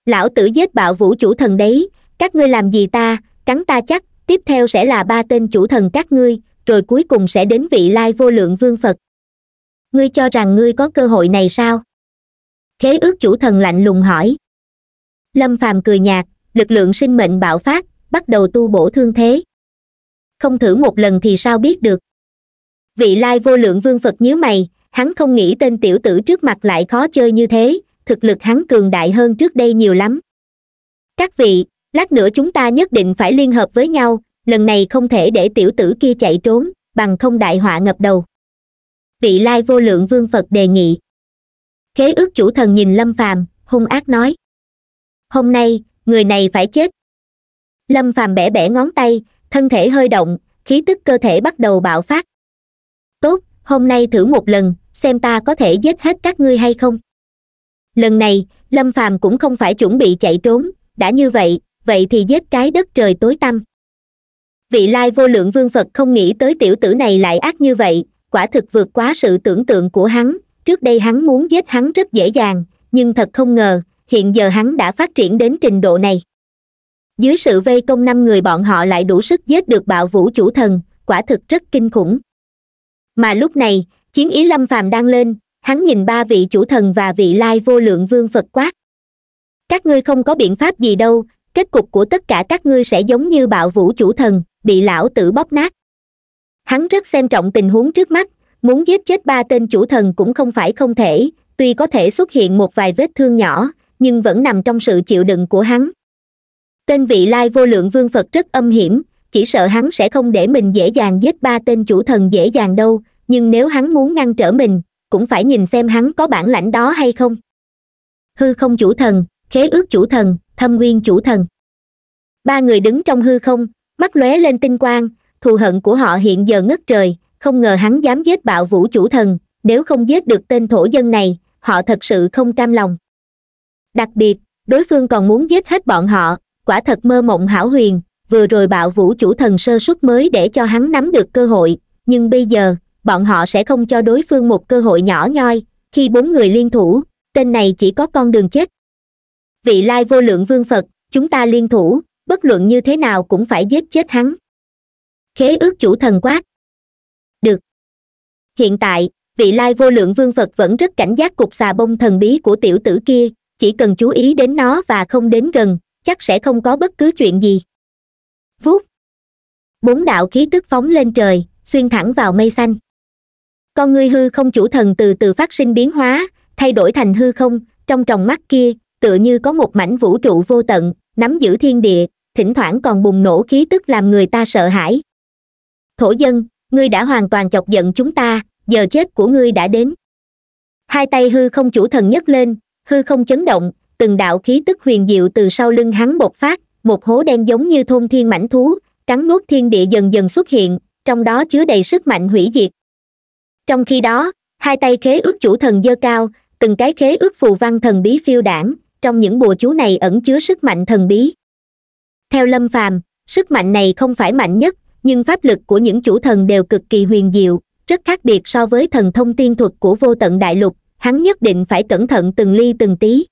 S1: lão tử giết bạo vũ chủ thần đấy các ngươi làm gì ta cắn ta chắc tiếp theo sẽ là ba tên chủ thần các ngươi rồi cuối cùng sẽ đến vị lai vô lượng vương phật ngươi cho rằng ngươi có cơ hội này sao khế ước chủ thần lạnh lùng hỏi lâm phàm cười nhạt lực lượng sinh mệnh bạo phát bắt đầu tu bổ thương thế không thử một lần thì sao biết được vị lai vô lượng vương phật nhíu mày hắn không nghĩ tên tiểu tử trước mặt lại khó chơi như thế thực lực hắn cường đại hơn trước đây nhiều lắm các vị lát nữa chúng ta nhất định phải liên hợp với nhau lần này không thể để tiểu tử kia chạy trốn bằng không đại họa ngập đầu vị lai vô lượng vương phật đề nghị khế ước chủ thần nhìn lâm phàm hung ác nói hôm nay người này phải chết lâm phàm bẻ bẻ ngón tay thân thể hơi động khí tức cơ thể bắt đầu bạo phát tốt hôm nay thử một lần xem ta có thể giết hết các ngươi hay không lần này lâm phàm cũng không phải chuẩn bị chạy trốn đã như vậy vậy thì giết cái đất trời tối tăm vị lai vô lượng vương phật không nghĩ tới tiểu tử này lại ác như vậy quả thực vượt quá sự tưởng tượng của hắn trước đây hắn muốn giết hắn rất dễ dàng nhưng thật không ngờ hiện giờ hắn đã phát triển đến trình độ này dưới sự vây công năm người bọn họ lại đủ sức giết được bạo vũ chủ thần quả thực rất kinh khủng mà lúc này chiến ý lâm phàm đang lên hắn nhìn ba vị chủ thần và vị lai vô lượng vương phật quát các ngươi không có biện pháp gì đâu kết cục của tất cả các ngươi sẽ giống như bạo vũ chủ thần bị lão tử bóp nát hắn rất xem trọng tình huống trước mắt muốn giết chết ba tên chủ thần cũng không phải không thể tuy có thể xuất hiện một vài vết thương nhỏ nhưng vẫn nằm trong sự chịu đựng của hắn tên vị lai vô lượng vương phật rất âm hiểm chỉ sợ hắn sẽ không để mình dễ dàng giết ba tên chủ thần dễ dàng đâu nhưng nếu hắn muốn ngăn trở mình cũng phải nhìn xem hắn có bản lãnh đó hay không hư không chủ thần khế ước chủ thần thâm nguyên chủ thần ba người đứng trong hư không mắt lóe lên tinh quang thù hận của họ hiện giờ ngất trời không ngờ hắn dám giết bạo vũ chủ thần nếu không giết được tên thổ dân này họ thật sự không cam lòng đặc biệt đối phương còn muốn giết hết bọn họ quả thật mơ mộng hảo huyền vừa rồi bạo vũ chủ thần sơ xuất mới để cho hắn nắm được cơ hội nhưng bây giờ bọn họ sẽ không cho đối phương một cơ hội nhỏ nhoi khi bốn người liên thủ tên này chỉ có con đường chết vị lai vô lượng vương phật chúng ta liên thủ bất luận như thế nào cũng phải giết chết hắn khế ước chủ thần quát được hiện tại vị lai vô lượng vương phật vẫn rất cảnh giác cục xà bông thần bí của tiểu tử kia chỉ cần chú ý đến nó và không đến gần chắc sẽ không có bất cứ chuyện gì vút bốn đạo khí tức phóng lên trời xuyên thẳng vào mây xanh con ngươi hư không chủ thần từ từ phát sinh biến hóa thay đổi thành hư không trong tròng mắt kia tựa như có một mảnh vũ trụ vô tận nắm giữ thiên địa thỉnh thoảng còn bùng nổ khí tức làm người ta sợ hãi thổ dân ngươi đã hoàn toàn chọc giận chúng ta giờ chết của ngươi đã đến hai tay hư không chủ thần nhấc lên hư không chấn động từng đạo khí tức huyền diệu từ sau lưng hắn bộc phát một hố đen giống như thôn thiên mảnh thú cắn nuốt thiên địa dần dần xuất hiện trong đó chứa đầy sức mạnh hủy diệt trong khi đó hai tay khế ước chủ thần dơ cao từng cái khế ước phù văn thần bí phiêu đảng trong những bùa chú này ẩn chứa sức mạnh thần bí theo lâm phàm sức mạnh này không phải mạnh nhất nhưng pháp lực của những chủ thần đều cực kỳ huyền diệu rất khác biệt so với thần thông tiên thuật của vô tận đại lục hắn nhất định phải cẩn thận từng ly từng tí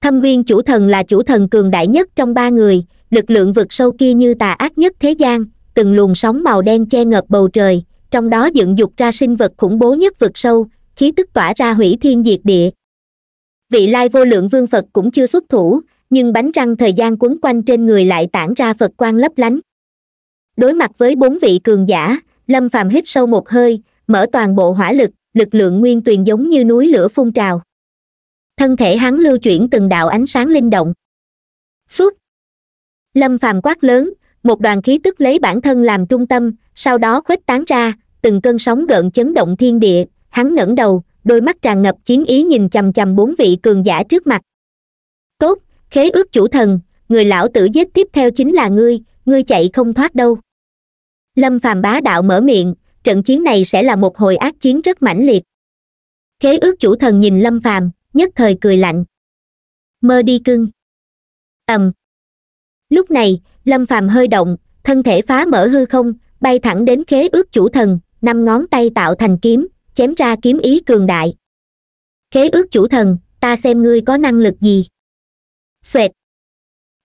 S1: thâm viên chủ thần là chủ thần cường đại nhất trong ba người lực lượng vực sâu kia như tà ác nhất thế gian từng luồng sóng màu đen che ngập bầu trời trong đó dựng dục ra sinh vật khủng bố nhất vực sâu khí tức tỏa ra hủy thiên diệt địa vị lai vô lượng vương phật cũng chưa xuất thủ nhưng bánh răng thời gian quấn quanh trên người lại tản ra phật quang lấp lánh đối mặt với bốn vị cường giả lâm phàm hít sâu một hơi mở toàn bộ hỏa lực lực lượng nguyên tuyền giống như núi lửa phun trào thân thể hắn lưu chuyển từng đạo ánh sáng linh động suốt lâm phàm quát lớn một đoàn khí tức lấy bản thân làm trung tâm sau đó khuếch tán ra từng cơn sóng gợn chấn động thiên địa hắn ngẩng đầu đôi mắt tràn ngập chiến ý nhìn chằm chằm bốn vị cường giả trước mặt tốt khế ước chủ thần người lão tử giết tiếp theo chính là ngươi ngươi chạy không thoát đâu lâm phàm bá đạo mở miệng trận chiến này sẽ là một hồi ác chiến rất mãnh liệt khế ước chủ thần nhìn lâm phàm nhất thời cười lạnh mơ đi cưng ầm lúc này lâm phàm hơi động thân thể phá mở hư không bay thẳng đến khế ước chủ thần năm ngón tay tạo thành kiếm chém ra kiếm ý cường đại khế ước chủ thần ta xem ngươi có năng lực gì xoẹt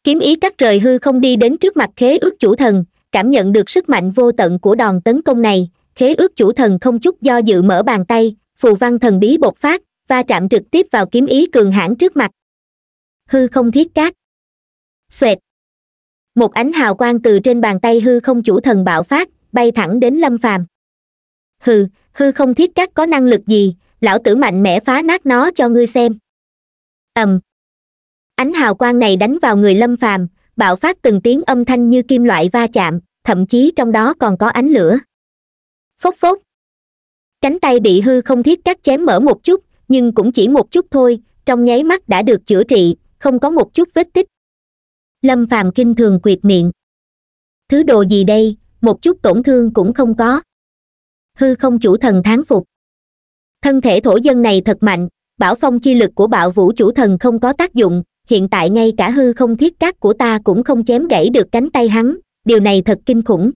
S1: kiếm ý cắt rời hư không đi đến trước mặt khế ước chủ thần cảm nhận được sức mạnh vô tận của đòn tấn công này khế ước chủ thần không chút do dự mở bàn tay phù văn thần bí bộc phát va chạm trực tiếp vào kiếm ý cường hãn trước mặt hư không thiết cát xoẹt một ánh hào quang từ trên bàn tay hư không chủ thần bạo phát bay thẳng đến lâm phàm hư hư không thiết cát có năng lực gì lão tử mạnh mẽ phá nát nó cho ngươi xem ầm ánh hào quang này đánh vào người lâm phàm bạo phát từng tiếng âm thanh như kim loại va chạm thậm chí trong đó còn có ánh lửa phốc phốc cánh tay bị hư không thiết cắt chém mở một chút nhưng cũng chỉ một chút thôi trong nháy mắt đã được chữa trị không có một chút vết tích lâm phàm kinh thường quyệt miệng thứ đồ gì đây một chút tổn thương cũng không có hư không chủ thần thán phục thân thể thổ dân này thật mạnh bảo phong chi lực của bạo vũ chủ thần không có tác dụng hiện tại ngay cả hư không thiết cát của ta cũng không chém gãy được cánh tay hắn điều này thật kinh khủng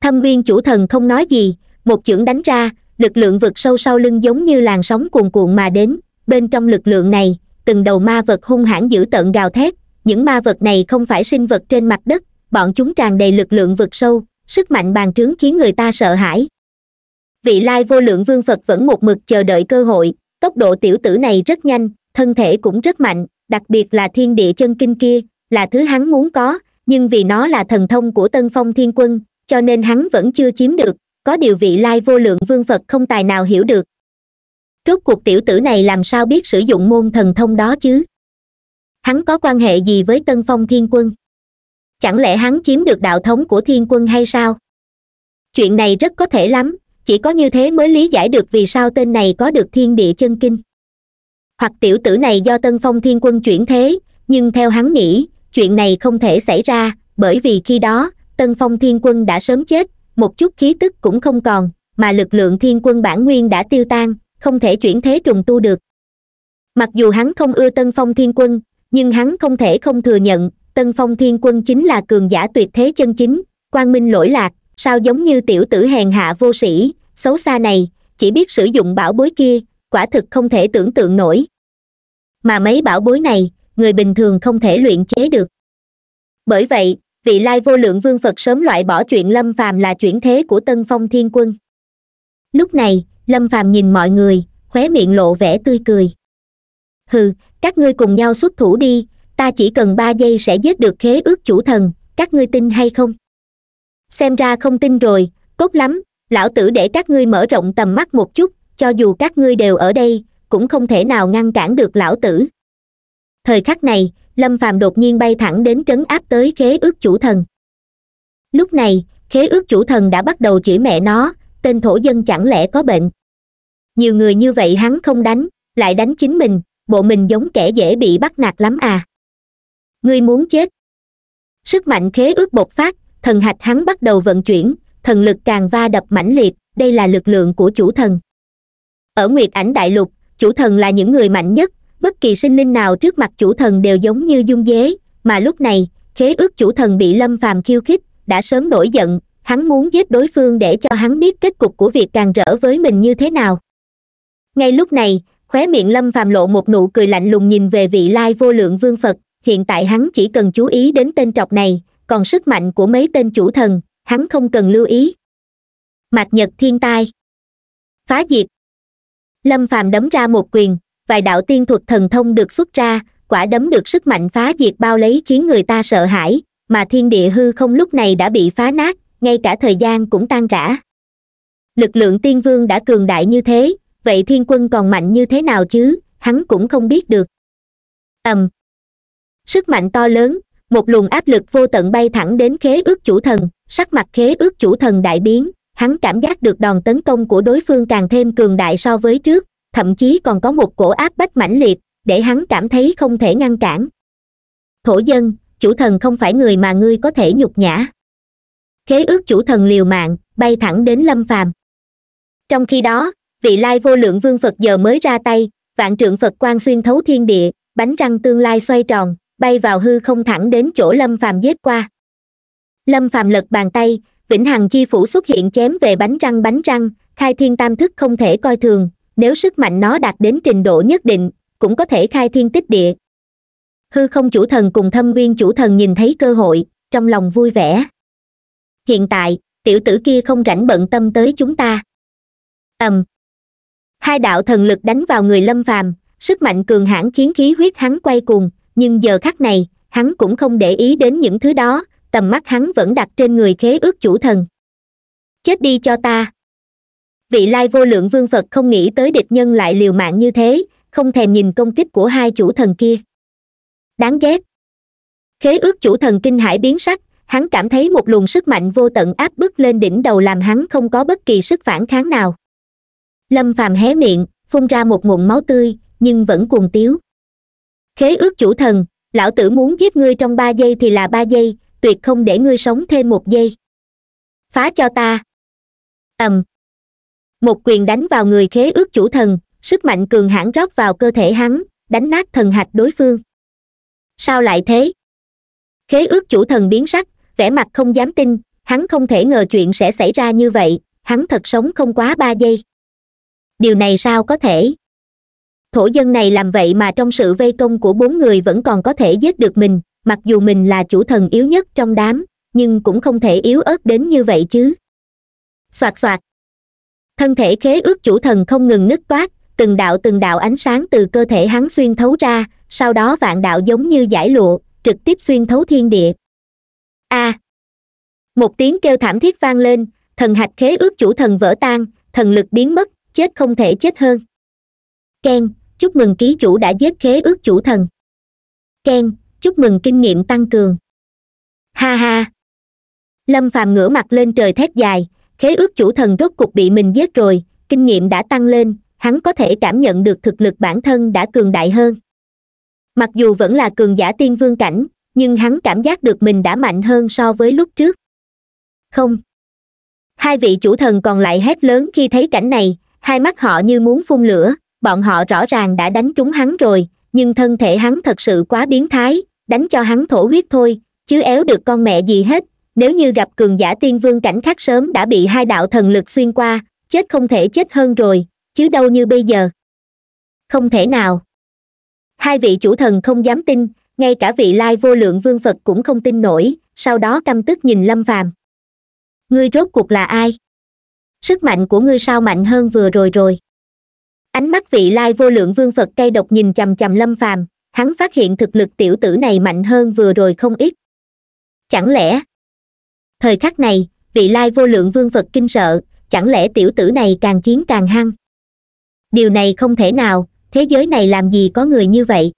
S1: thâm uyên chủ thần không nói gì một chưởng đánh ra lực lượng vực sâu sau lưng giống như làn sóng cuồn cuộn mà đến bên trong lực lượng này từng đầu ma vật hung hãn dữ tợn gào thét những ma vật này không phải sinh vật trên mặt đất bọn chúng tràn đầy lực lượng vực sâu sức mạnh bàn trướng khiến người ta sợ hãi vị lai vô lượng vương phật vẫn một mực chờ đợi cơ hội tốc độ tiểu tử này rất nhanh thân thể cũng rất mạnh đặc biệt là thiên địa chân kinh kia là thứ hắn muốn có nhưng vì nó là thần thông của tân phong thiên quân cho nên hắn vẫn chưa chiếm được có điều vị lai vô lượng vương phật không tài nào hiểu được rốt cuộc tiểu tử này làm sao biết sử dụng môn thần thông đó chứ hắn có quan hệ gì với tân phong thiên quân chẳng lẽ hắn chiếm được đạo thống của thiên quân hay sao chuyện này rất có thể lắm chỉ có như thế mới lý giải được vì sao tên này có được thiên địa chân kinh hoặc tiểu tử này do tân phong thiên quân chuyển thế nhưng theo hắn nghĩ chuyện này không thể xảy ra bởi vì khi đó tân phong thiên quân đã sớm chết một chút khí tức cũng không còn mà lực lượng thiên quân bản nguyên đã tiêu tan không thể chuyển thế trùng tu được mặc dù hắn không ưa tân phong thiên quân nhưng hắn không thể không thừa nhận tân phong thiên quân chính là cường giả tuyệt thế chân chính quang minh lỗi lạc sao giống như tiểu tử hèn hạ vô sĩ xấu xa này chỉ biết sử dụng bảo bối kia quả thực không thể tưởng tượng nổi mà mấy bảo bối này người bình thường không thể luyện chế được bởi vậy vị lai vô lượng vương phật sớm loại bỏ chuyện lâm phàm là chuyển thế của tân phong thiên quân lúc này lâm phàm nhìn mọi người khóe miệng lộ vẻ tươi cười hừ các ngươi cùng nhau xuất thủ đi ta chỉ cần ba giây sẽ giết được khế ước chủ thần các ngươi tin hay không xem ra không tin rồi tốt lắm lão tử để các ngươi mở rộng tầm mắt một chút cho dù các ngươi đều ở đây cũng không thể nào ngăn cản được lão tử thời khắc này lâm phàm đột nhiên bay thẳng đến trấn áp tới khế ước chủ thần lúc này khế ước chủ thần đã bắt đầu chỉ mẹ nó tên thổ dân chẳng lẽ có bệnh nhiều người như vậy hắn không đánh lại đánh chính mình bộ mình giống kẻ dễ bị bắt nạt lắm à ngươi muốn chết sức mạnh khế ước bộc phát thần hạch hắn bắt đầu vận chuyển thần lực càng va đập mãnh liệt đây là lực lượng của chủ thần ở nguyệt ảnh đại lục chủ thần là những người mạnh nhất bất kỳ sinh linh nào trước mặt chủ thần đều giống như dung dế mà lúc này khế ước chủ thần bị lâm phàm khiêu khích đã sớm nổi giận hắn muốn giết đối phương để cho hắn biết kết cục của việc càng rỡ với mình như thế nào ngay lúc này khóe miệng lâm phàm lộ một nụ cười lạnh lùng nhìn về vị lai vô lượng vương phật hiện tại hắn chỉ cần chú ý đến tên trọc này còn sức mạnh của mấy tên chủ thần hắn không cần lưu ý mạc nhật thiên tai phá diệt lâm phàm đấm ra một quyền vài đạo tiên thuật thần thông được xuất ra quả đấm được sức mạnh phá diệt bao lấy khiến người ta sợ hãi mà thiên địa hư không lúc này đã bị phá nát ngay cả thời gian cũng tan rã lực lượng tiên vương đã cường đại như thế vậy thiên quân còn mạnh như thế nào chứ hắn cũng không biết được ầm um. sức mạnh to lớn một luồng áp lực vô tận bay thẳng đến khế ước chủ thần sắc mặt khế ước chủ thần đại biến hắn cảm giác được đòn tấn công của đối phương càng thêm cường đại so với trước thậm chí còn có một cổ ác bách mãnh liệt để hắn cảm thấy không thể ngăn cản thổ dân chủ thần không phải người mà ngươi có thể nhục nhã khế ước chủ thần liều mạng bay thẳng đến lâm phàm trong khi đó vị lai vô lượng vương phật giờ mới ra tay vạn trượng phật quan xuyên thấu thiên địa bánh răng tương lai xoay tròn bay vào hư không thẳng đến chỗ lâm phàm giết qua lâm phàm lật bàn tay vĩnh hằng chi phủ xuất hiện chém về bánh răng bánh răng khai thiên tam thức không thể coi thường nếu sức mạnh nó đạt đến trình độ nhất định cũng có thể khai thiên tích địa hư không chủ thần cùng thâm nguyên chủ thần nhìn thấy cơ hội trong lòng vui vẻ hiện tại tiểu tử kia không rảnh bận tâm tới chúng ta ầm hai đạo thần lực đánh vào người lâm phàm sức mạnh cường hãn khiến khí huyết hắn quay cuồng nhưng giờ khắc này hắn cũng không để ý đến những thứ đó tầm mắt hắn vẫn đặt trên người khế ước chủ thần chết đi cho ta vị lai vô lượng vương phật không nghĩ tới địch nhân lại liều mạng như thế không thèm nhìn công kích của hai chủ thần kia đáng ghét khế ước chủ thần kinh hải biến sắc hắn cảm thấy một luồng sức mạnh vô tận áp bức lên đỉnh đầu làm hắn không có bất kỳ sức phản kháng nào lâm phàm hé miệng phun ra một ngụm máu tươi nhưng vẫn cuồng tiếu khế ước chủ thần lão tử muốn giết ngươi trong ba giây thì là ba giây tuyệt không để ngươi sống thêm một giây phá cho ta ầm một quyền đánh vào người khế ước chủ thần sức mạnh cường hãn rót vào cơ thể hắn đánh nát thần hạch đối phương sao lại thế khế ước chủ thần biến sắc vẻ mặt không dám tin hắn không thể ngờ chuyện sẽ xảy ra như vậy hắn thật sống không quá ba giây điều này sao có thể thổ dân này làm vậy mà trong sự vây công của bốn người vẫn còn có thể giết được mình mặc dù mình là chủ thần yếu nhất trong đám nhưng cũng không thể yếu ớt đến như vậy chứ xoạt xoạt thân thể khế ước chủ thần không ngừng nứt toát từng đạo từng đạo ánh sáng từ cơ thể hắn xuyên thấu ra sau đó vạn đạo giống như giải lụa trực tiếp xuyên thấu thiên địa a à, một tiếng kêu thảm thiết vang lên thần hạch khế ước chủ thần vỡ tan thần lực biến mất chết không thể chết hơn keng chúc mừng ký chủ đã giết khế ước chủ thần keng chúc mừng kinh nghiệm tăng cường ha ha lâm phàm ngửa mặt lên trời thét dài khế ước chủ thần rốt cục bị mình giết rồi kinh nghiệm đã tăng lên hắn có thể cảm nhận được thực lực bản thân đã cường đại hơn mặc dù vẫn là cường giả tiên vương cảnh nhưng hắn cảm giác được mình đã mạnh hơn so với lúc trước không hai vị chủ thần còn lại hét lớn khi thấy cảnh này hai mắt họ như muốn phun lửa bọn họ rõ ràng đã đánh trúng hắn rồi nhưng thân thể hắn thật sự quá biến thái đánh cho hắn thổ huyết thôi chứ éo được con mẹ gì hết nếu như gặp cường giả tiên vương cảnh khác sớm đã bị hai đạo thần lực xuyên qua chết không thể chết hơn rồi chứ đâu như bây giờ không thể nào hai vị chủ thần không dám tin ngay cả vị lai vô lượng vương phật cũng không tin nổi sau đó căm tức nhìn lâm phàm ngươi rốt cuộc là ai sức mạnh của ngươi sao mạnh hơn vừa rồi rồi ánh mắt vị lai vô lượng vương phật cay độc nhìn chầm chầm lâm phàm hắn phát hiện thực lực tiểu tử này mạnh hơn vừa rồi không ít chẳng lẽ thời khắc này vị lai vô lượng vương phật kinh sợ chẳng lẽ tiểu tử này càng chiến càng hăng điều này không thể nào thế giới này làm gì có người như vậy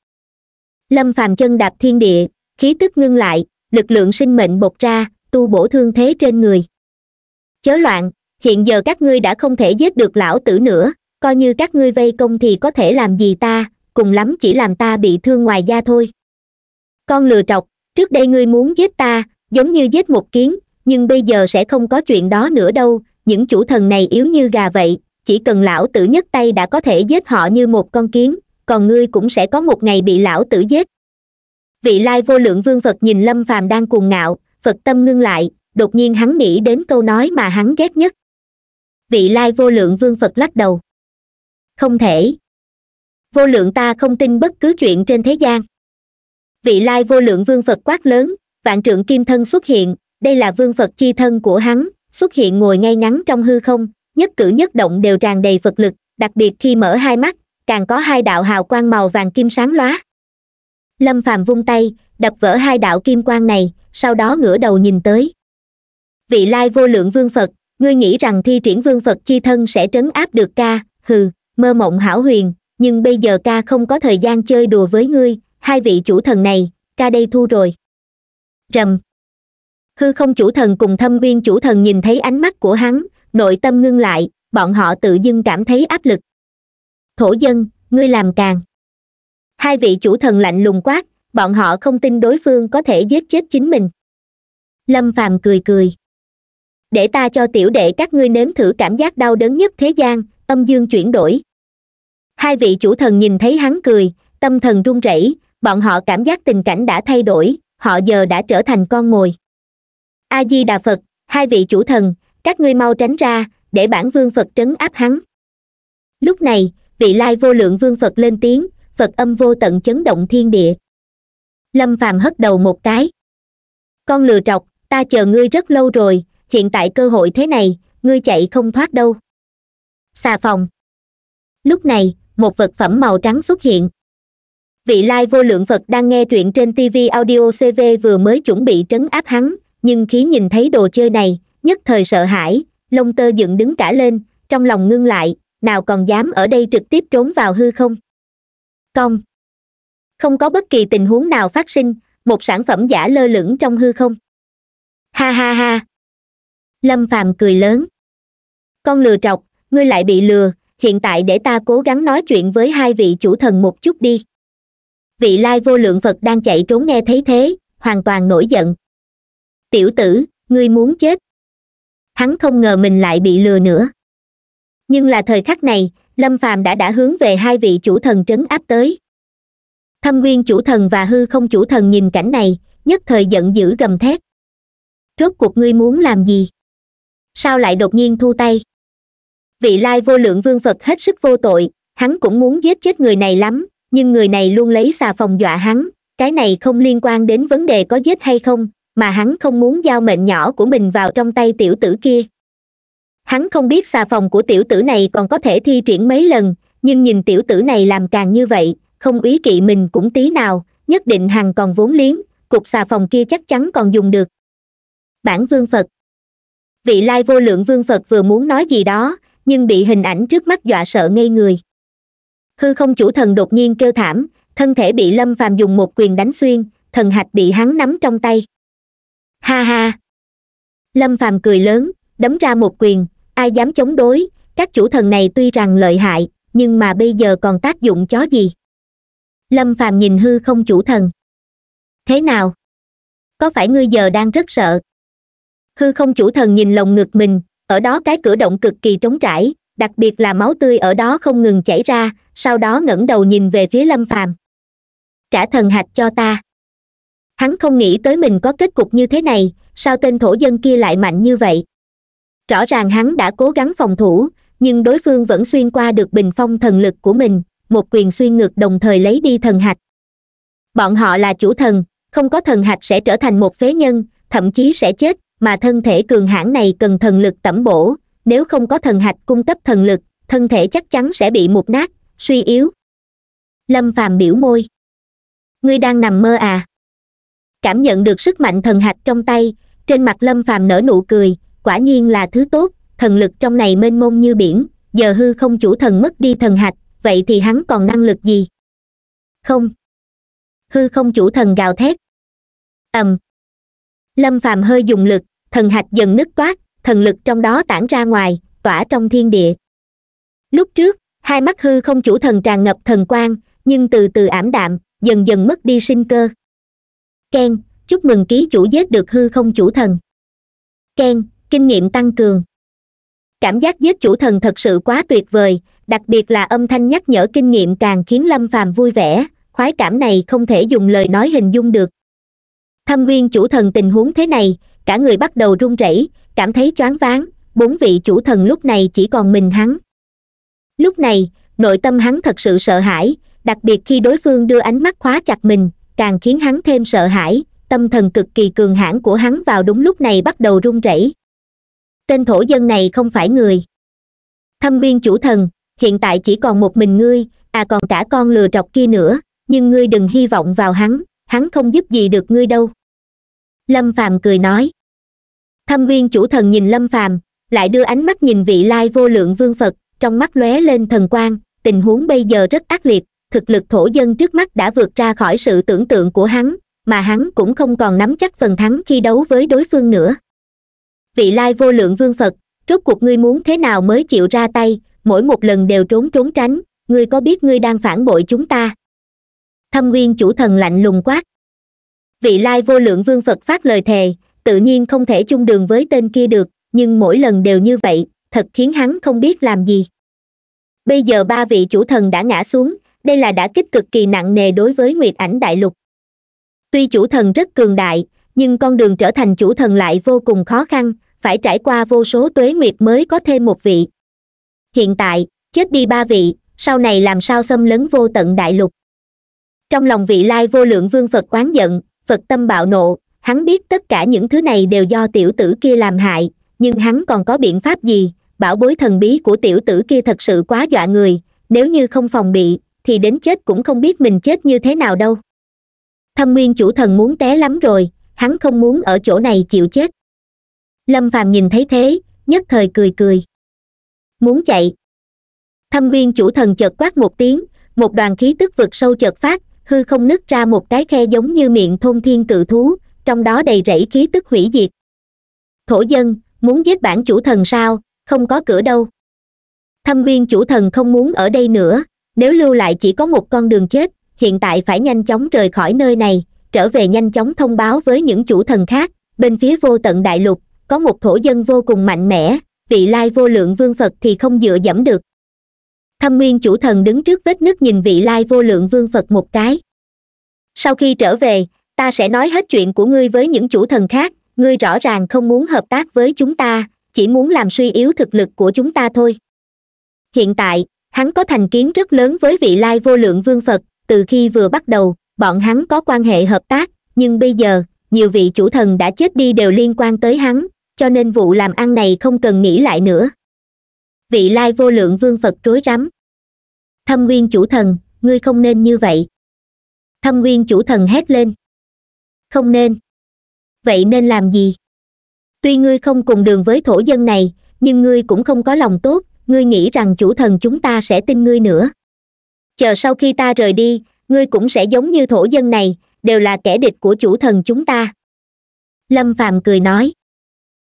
S1: lâm phàm chân đạp thiên địa khí tức ngưng lại lực lượng sinh mệnh bột ra tu bổ thương thế trên người chớ loạn hiện giờ các ngươi đã không thể giết được lão tử nữa coi như các ngươi vây công thì có thể làm gì ta cùng lắm chỉ làm ta bị thương ngoài da thôi con lừa trọc trước đây ngươi muốn giết ta giống như giết một kiến nhưng bây giờ sẽ không có chuyện đó nữa đâu những chủ thần này yếu như gà vậy chỉ cần lão tử nhất tay đã có thể giết họ như một con kiến còn ngươi cũng sẽ có một ngày bị lão tử giết vị lai vô lượng vương phật nhìn lâm phàm đang cuồng ngạo phật tâm ngưng lại đột nhiên hắn nghĩ đến câu nói mà hắn ghét nhất vị lai vô lượng vương phật lắc đầu không thể vô lượng ta không tin bất cứ chuyện trên thế gian vị lai vô lượng vương phật quát lớn vạn trượng kim thân xuất hiện đây là vương phật chi thân của hắn xuất hiện ngồi ngay ngắn trong hư không nhất cử nhất động đều tràn đầy phật lực đặc biệt khi mở hai mắt càng có hai đạo hào quang màu vàng kim sáng lóa lâm phàm vung tay đập vỡ hai đạo kim quang này sau đó ngửa đầu nhìn tới vị lai vô lượng vương phật ngươi nghĩ rằng thi triển vương phật chi thân sẽ trấn áp được ca hừ mơ mộng hảo huyền nhưng bây giờ ca không có thời gian chơi đùa với ngươi hai vị chủ thần này ca đây thu rồi rầm hư không chủ thần cùng thâm viên chủ thần nhìn thấy ánh mắt của hắn nội tâm ngưng lại bọn họ tự dưng cảm thấy áp lực thổ dân ngươi làm càng hai vị chủ thần lạnh lùng quát bọn họ không tin đối phương có thể giết chết chính mình lâm phàm cười cười để ta cho tiểu đệ các ngươi nếm thử cảm giác đau đớn nhất thế gian âm dương chuyển đổi hai vị chủ thần nhìn thấy hắn cười tâm thần run rẩy bọn họ cảm giác tình cảnh đã thay đổi họ giờ đã trở thành con mồi a di đà phật hai vị chủ thần các ngươi mau tránh ra để bản vương phật trấn áp hắn lúc này vị lai vô lượng vương phật lên tiếng phật âm vô tận chấn động thiên địa lâm phàm hất đầu một cái con lừa trọc ta chờ ngươi rất lâu rồi hiện tại cơ hội thế này ngươi chạy không thoát đâu xà phòng lúc này một vật phẩm màu trắng xuất hiện vị lai vô lượng phật đang nghe truyện trên tv audio cv vừa mới chuẩn bị trấn áp hắn nhưng khi nhìn thấy đồ chơi này nhất thời sợ hãi lông tơ dựng đứng cả lên trong lòng ngưng lại nào còn dám ở đây trực tiếp trốn vào hư không cong không có bất kỳ tình huống nào phát sinh một sản phẩm giả lơ lửng trong hư không ha ha ha lâm phàm cười lớn con lừa trọc ngươi lại bị lừa hiện tại để ta cố gắng nói chuyện với hai vị chủ thần một chút đi vị lai vô lượng phật đang chạy trốn nghe thấy thế hoàn toàn nổi giận tiểu tử ngươi muốn chết hắn không ngờ mình lại bị lừa nữa nhưng là thời khắc này lâm phàm đã đã hướng về hai vị chủ thần trấn áp tới thâm nguyên chủ thần và hư không chủ thần nhìn cảnh này nhất thời giận dữ gầm thét rốt cuộc ngươi muốn làm gì sao lại đột nhiên thu tay vị lai vô lượng vương phật hết sức vô tội hắn cũng muốn giết chết người này lắm nhưng người này luôn lấy xà phòng dọa hắn cái này không liên quan đến vấn đề có giết hay không mà hắn không muốn giao mệnh nhỏ của mình vào trong tay tiểu tử kia hắn không biết xà phòng của tiểu tử này còn có thể thi triển mấy lần nhưng nhìn tiểu tử này làm càng như vậy không ý kỵ mình cũng tí nào nhất định hằng còn vốn liếng cục xà phòng kia chắc chắn còn dùng được bản vương phật vị lai vô lượng vương phật vừa muốn nói gì đó nhưng bị hình ảnh trước mắt dọa sợ ngây người hư không chủ thần đột nhiên kêu thảm thân thể bị lâm phàm dùng một quyền đánh xuyên thần hạch bị hắn nắm trong tay ha ha lâm phàm cười lớn đấm ra một quyền ai dám chống đối các chủ thần này tuy rằng lợi hại nhưng mà bây giờ còn tác dụng chó gì lâm phàm nhìn hư không chủ thần thế nào có phải ngươi giờ đang rất sợ hư không chủ thần nhìn lồng ngực mình ở đó cái cửa động cực kỳ trống trải đặc biệt là máu tươi ở đó không ngừng chảy ra sau đó ngẩng đầu nhìn về phía lâm phàm trả thần hạch cho ta hắn không nghĩ tới mình có kết cục như thế này sao tên thổ dân kia lại mạnh như vậy rõ ràng hắn đã cố gắng phòng thủ nhưng đối phương vẫn xuyên qua được bình phong thần lực của mình một quyền xuyên ngược đồng thời lấy đi thần hạch bọn họ là chủ thần không có thần hạch sẽ trở thành một phế nhân thậm chí sẽ chết mà thân thể cường hãn này cần thần lực tẩm bổ nếu không có thần hạch cung cấp thần lực thân thể chắc chắn sẽ bị mục nát suy yếu lâm phàm biểu môi ngươi đang nằm mơ à cảm nhận được sức mạnh thần hạch trong tay trên mặt lâm phàm nở nụ cười quả nhiên là thứ tốt thần lực trong này mênh mông như biển giờ hư không chủ thần mất đi thần hạch vậy thì hắn còn năng lực gì không hư không chủ thần gào thét ầm um. lâm phàm hơi dùng lực thần hạch dần nứt toát thần lực trong đó tản ra ngoài tỏa trong thiên địa lúc trước hai mắt hư không chủ thần tràn ngập thần quang nhưng từ từ ảm đạm dần dần mất đi sinh cơ keng chúc mừng ký chủ giết được hư không chủ thần keng kinh nghiệm tăng cường cảm giác giết chủ thần thật sự quá tuyệt vời đặc biệt là âm thanh nhắc nhở kinh nghiệm càng khiến lâm phàm vui vẻ khoái cảm này không thể dùng lời nói hình dung được thâm nguyên chủ thần tình huống thế này cả người bắt đầu run rẩy cảm thấy choáng váng bốn vị chủ thần lúc này chỉ còn mình hắn lúc này nội tâm hắn thật sự sợ hãi đặc biệt khi đối phương đưa ánh mắt khóa chặt mình càng khiến hắn thêm sợ hãi tâm thần cực kỳ cường hãn của hắn vào đúng lúc này bắt đầu run rẩy tên thổ dân này không phải người thâm biên chủ thần hiện tại chỉ còn một mình ngươi à còn cả con lừa trọc kia nữa nhưng ngươi đừng hy vọng vào hắn hắn không giúp gì được ngươi đâu lâm phàm cười nói thâm viên chủ thần nhìn lâm phàm lại đưa ánh mắt nhìn vị lai vô lượng vương phật trong mắt lóe lên thần quang tình huống bây giờ rất ác liệt thực lực thổ dân trước mắt đã vượt ra khỏi sự tưởng tượng của hắn mà hắn cũng không còn nắm chắc phần thắng khi đấu với đối phương nữa vị lai vô lượng vương phật rốt cuộc ngươi muốn thế nào mới chịu ra tay mỗi một lần đều trốn trốn tránh ngươi có biết ngươi đang phản bội chúng ta thâm nguyên chủ thần lạnh lùng quát vị lai vô lượng vương phật phát lời thề tự nhiên không thể chung đường với tên kia được nhưng mỗi lần đều như vậy thật khiến hắn không biết làm gì bây giờ ba vị chủ thần đã ngã xuống đây là đã kích cực kỳ nặng nề đối với nguyệt ảnh đại lục tuy chủ thần rất cường đại nhưng con đường trở thành chủ thần lại vô cùng khó khăn phải trải qua vô số tuế nguyệt mới có thêm một vị hiện tại chết đi ba vị sau này làm sao xâm lấn vô tận đại lục trong lòng vị lai vô lượng vương phật quán giận phật tâm bạo nộ hắn biết tất cả những thứ này đều do tiểu tử kia làm hại nhưng hắn còn có biện pháp gì bảo bối thần bí của tiểu tử kia thật sự quá dọa người nếu như không phòng bị thì đến chết cũng không biết mình chết như thế nào đâu thâm nguyên chủ thần muốn té lắm rồi hắn không muốn ở chỗ này chịu chết lâm phàm nhìn thấy thế nhất thời cười cười muốn chạy thâm nguyên chủ thần chợt quát một tiếng một đoàn khí tức vực sâu chợt phát hư không nứt ra một cái khe giống như miệng thôn thiên cự thú trong đó đầy rẫy khí tức hủy diệt thổ dân muốn giết bản chủ thần sao không có cửa đâu thâm viên chủ thần không muốn ở đây nữa nếu lưu lại chỉ có một con đường chết hiện tại phải nhanh chóng rời khỏi nơi này trở về nhanh chóng thông báo với những chủ thần khác bên phía vô tận đại lục có một thổ dân vô cùng mạnh mẽ vị lai vô lượng vương phật thì không dựa dẫm được thâm nguyên chủ thần đứng trước vết nứt nhìn vị lai vô lượng vương phật một cái sau khi trở về ta sẽ nói hết chuyện của ngươi với những chủ thần khác ngươi rõ ràng không muốn hợp tác với chúng ta chỉ muốn làm suy yếu thực lực của chúng ta thôi hiện tại hắn có thành kiến rất lớn với vị lai vô lượng vương phật từ khi vừa bắt đầu bọn hắn có quan hệ hợp tác nhưng bây giờ nhiều vị chủ thần đã chết đi đều liên quan tới hắn cho nên vụ làm ăn này không cần nghĩ lại nữa vị lai vô lượng vương phật rối rắm thâm nguyên chủ thần ngươi không nên như vậy thâm nguyên chủ thần hét lên không nên vậy nên làm gì tuy ngươi không cùng đường với thổ dân này nhưng ngươi cũng không có lòng tốt ngươi nghĩ rằng chủ thần chúng ta sẽ tin ngươi nữa chờ sau khi ta rời đi ngươi cũng sẽ giống như thổ dân này đều là kẻ địch của chủ thần chúng ta lâm phàm cười nói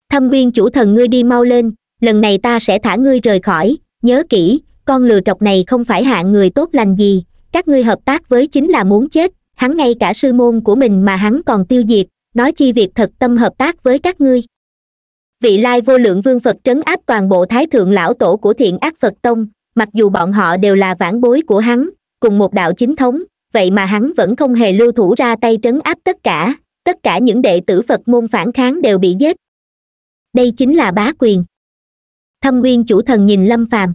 S1: thâm viên chủ thần ngươi đi mau lên lần này ta sẽ thả ngươi rời khỏi nhớ kỹ con lừa trọc này không phải hạng người tốt lành gì các ngươi hợp tác với chính là muốn chết hắn ngay cả sư môn của mình mà hắn còn tiêu diệt nói chi việc thật tâm hợp tác với các ngươi vị lai vô lượng vương phật trấn áp toàn bộ thái thượng lão tổ của thiện ác phật tông mặc dù bọn họ đều là vãn bối của hắn cùng một đạo chính thống vậy mà hắn vẫn không hề lưu thủ ra tay trấn áp tất cả tất cả những đệ tử phật môn phản kháng đều bị giết đây chính là bá quyền thâm nguyên chủ thần nhìn lâm phàm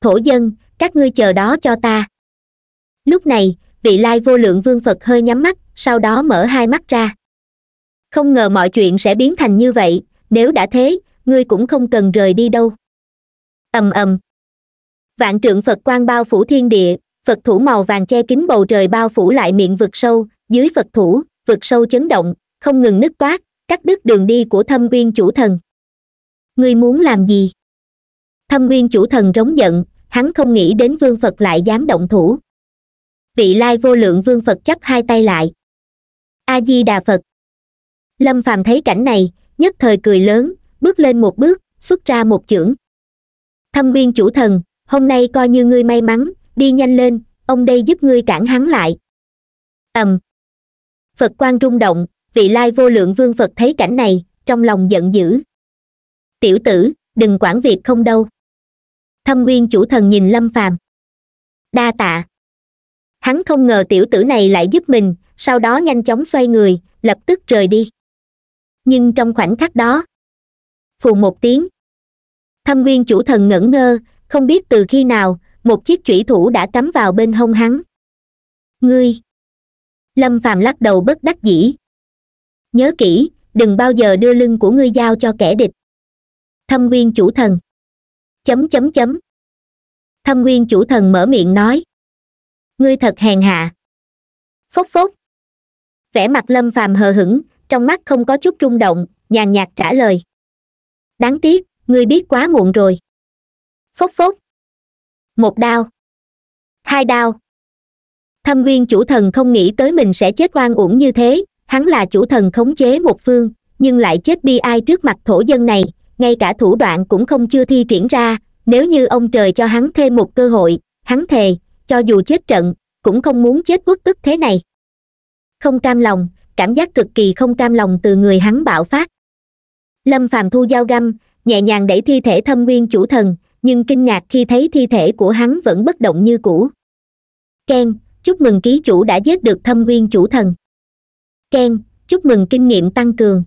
S1: thổ dân các ngươi chờ đó cho ta lúc này vị lai vô lượng vương phật hơi nhắm mắt sau đó mở hai mắt ra không ngờ mọi chuyện sẽ biến thành như vậy nếu đã thế ngươi cũng không cần rời đi đâu ầm ầm vạn trượng phật quan bao phủ thiên địa phật thủ màu vàng che kín bầu trời bao phủ lại miệng vực sâu dưới phật thủ vực sâu chấn động không ngừng nứt toát cắt đứt đường đi của thâm nguyên chủ thần ngươi muốn làm gì thâm nguyên chủ thần rống giận hắn không nghĩ đến vương phật lại dám động thủ vị lai vô lượng vương phật chắp hai tay lại a di đà phật lâm phàm thấy cảnh này nhất thời cười lớn bước lên một bước xuất ra một chưởng thâm viên chủ thần hôm nay coi như ngươi may mắn đi nhanh lên ông đây giúp ngươi cản hắn lại ầm phật quan rung động vị lai vô lượng vương phật thấy cảnh này trong lòng giận dữ tiểu tử đừng quản việc không đâu thâm viên chủ thần nhìn lâm phàm đa tạ hắn không ngờ tiểu tử này lại giúp mình sau đó nhanh chóng xoay người lập tức rời đi nhưng trong khoảnh khắc đó phù một tiếng thâm nguyên chủ thần ngẩn ngơ không biết từ khi nào một chiếc chủy thủ đã cắm vào bên hông hắn ngươi lâm phàm lắc đầu bất đắc dĩ nhớ kỹ đừng bao giờ đưa lưng của ngươi giao cho kẻ địch thâm nguyên chủ thần chấm chấm chấm thâm nguyên chủ thần mở miệng nói ngươi thật hèn hạ phốc phốc vẻ mặt lâm phàm hờ hững trong mắt không có chút rung động nhàn nhạt trả lời đáng tiếc ngươi biết quá muộn rồi phốc phốc một đao hai đao thâm nguyên chủ thần không nghĩ tới mình sẽ chết oan uổng như thế hắn là chủ thần khống chế một phương nhưng lại chết bi ai trước mặt thổ dân này ngay cả thủ đoạn cũng không chưa thi triển ra nếu như ông trời cho hắn thêm một cơ hội hắn thề cho dù chết trận cũng không muốn chết uất tức thế này không cam lòng cảm giác cực kỳ không cam lòng từ người hắn bạo phát lâm phàm thu dao găm nhẹ nhàng đẩy thi thể thâm nguyên chủ thần nhưng kinh ngạc khi thấy thi thể của hắn vẫn bất động như cũ ken chúc mừng ký chủ đã giết được thâm nguyên chủ thần ken chúc mừng kinh nghiệm tăng cường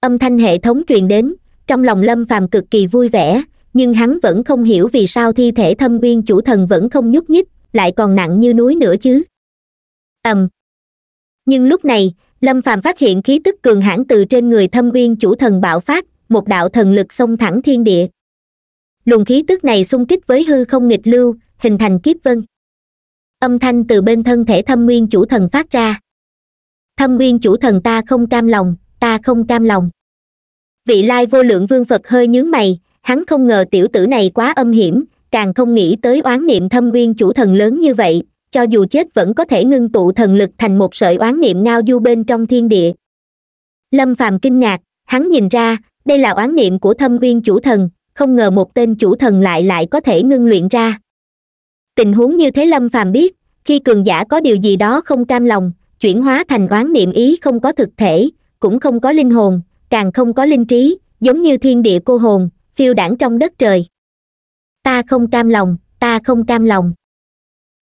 S1: âm thanh hệ thống truyền đến trong lòng lâm phàm cực kỳ vui vẻ nhưng hắn vẫn không hiểu vì sao thi thể thâm nguyên chủ thần vẫn không nhúc nhích lại còn nặng như núi nữa chứ ầm nhưng lúc này lâm phàm phát hiện khí tức cường hãn từ trên người thâm uyên chủ thần bạo phát một đạo thần lực xông thẳng thiên địa luồng khí tức này xung kích với hư không nghịch lưu hình thành kiếp vân âm thanh từ bên thân thể thâm nguyên chủ thần phát ra thâm nguyên chủ thần ta không cam lòng ta không cam lòng vị lai vô lượng vương phật hơi nhướng mày hắn không ngờ tiểu tử này quá âm hiểm càng không nghĩ tới oán niệm thâm nguyên chủ thần lớn như vậy cho dù chết vẫn có thể ngưng tụ thần lực thành một sợi oán niệm ngao du bên trong thiên địa lâm phàm kinh ngạc hắn nhìn ra đây là oán niệm của thâm uyên chủ thần không ngờ một tên chủ thần lại lại có thể ngưng luyện ra tình huống như thế lâm phàm biết khi cường giả có điều gì đó không cam lòng chuyển hóa thành oán niệm ý không có thực thể cũng không có linh hồn càng không có linh trí giống như thiên địa cô hồn phiêu đảng trong đất trời ta không cam lòng ta không cam lòng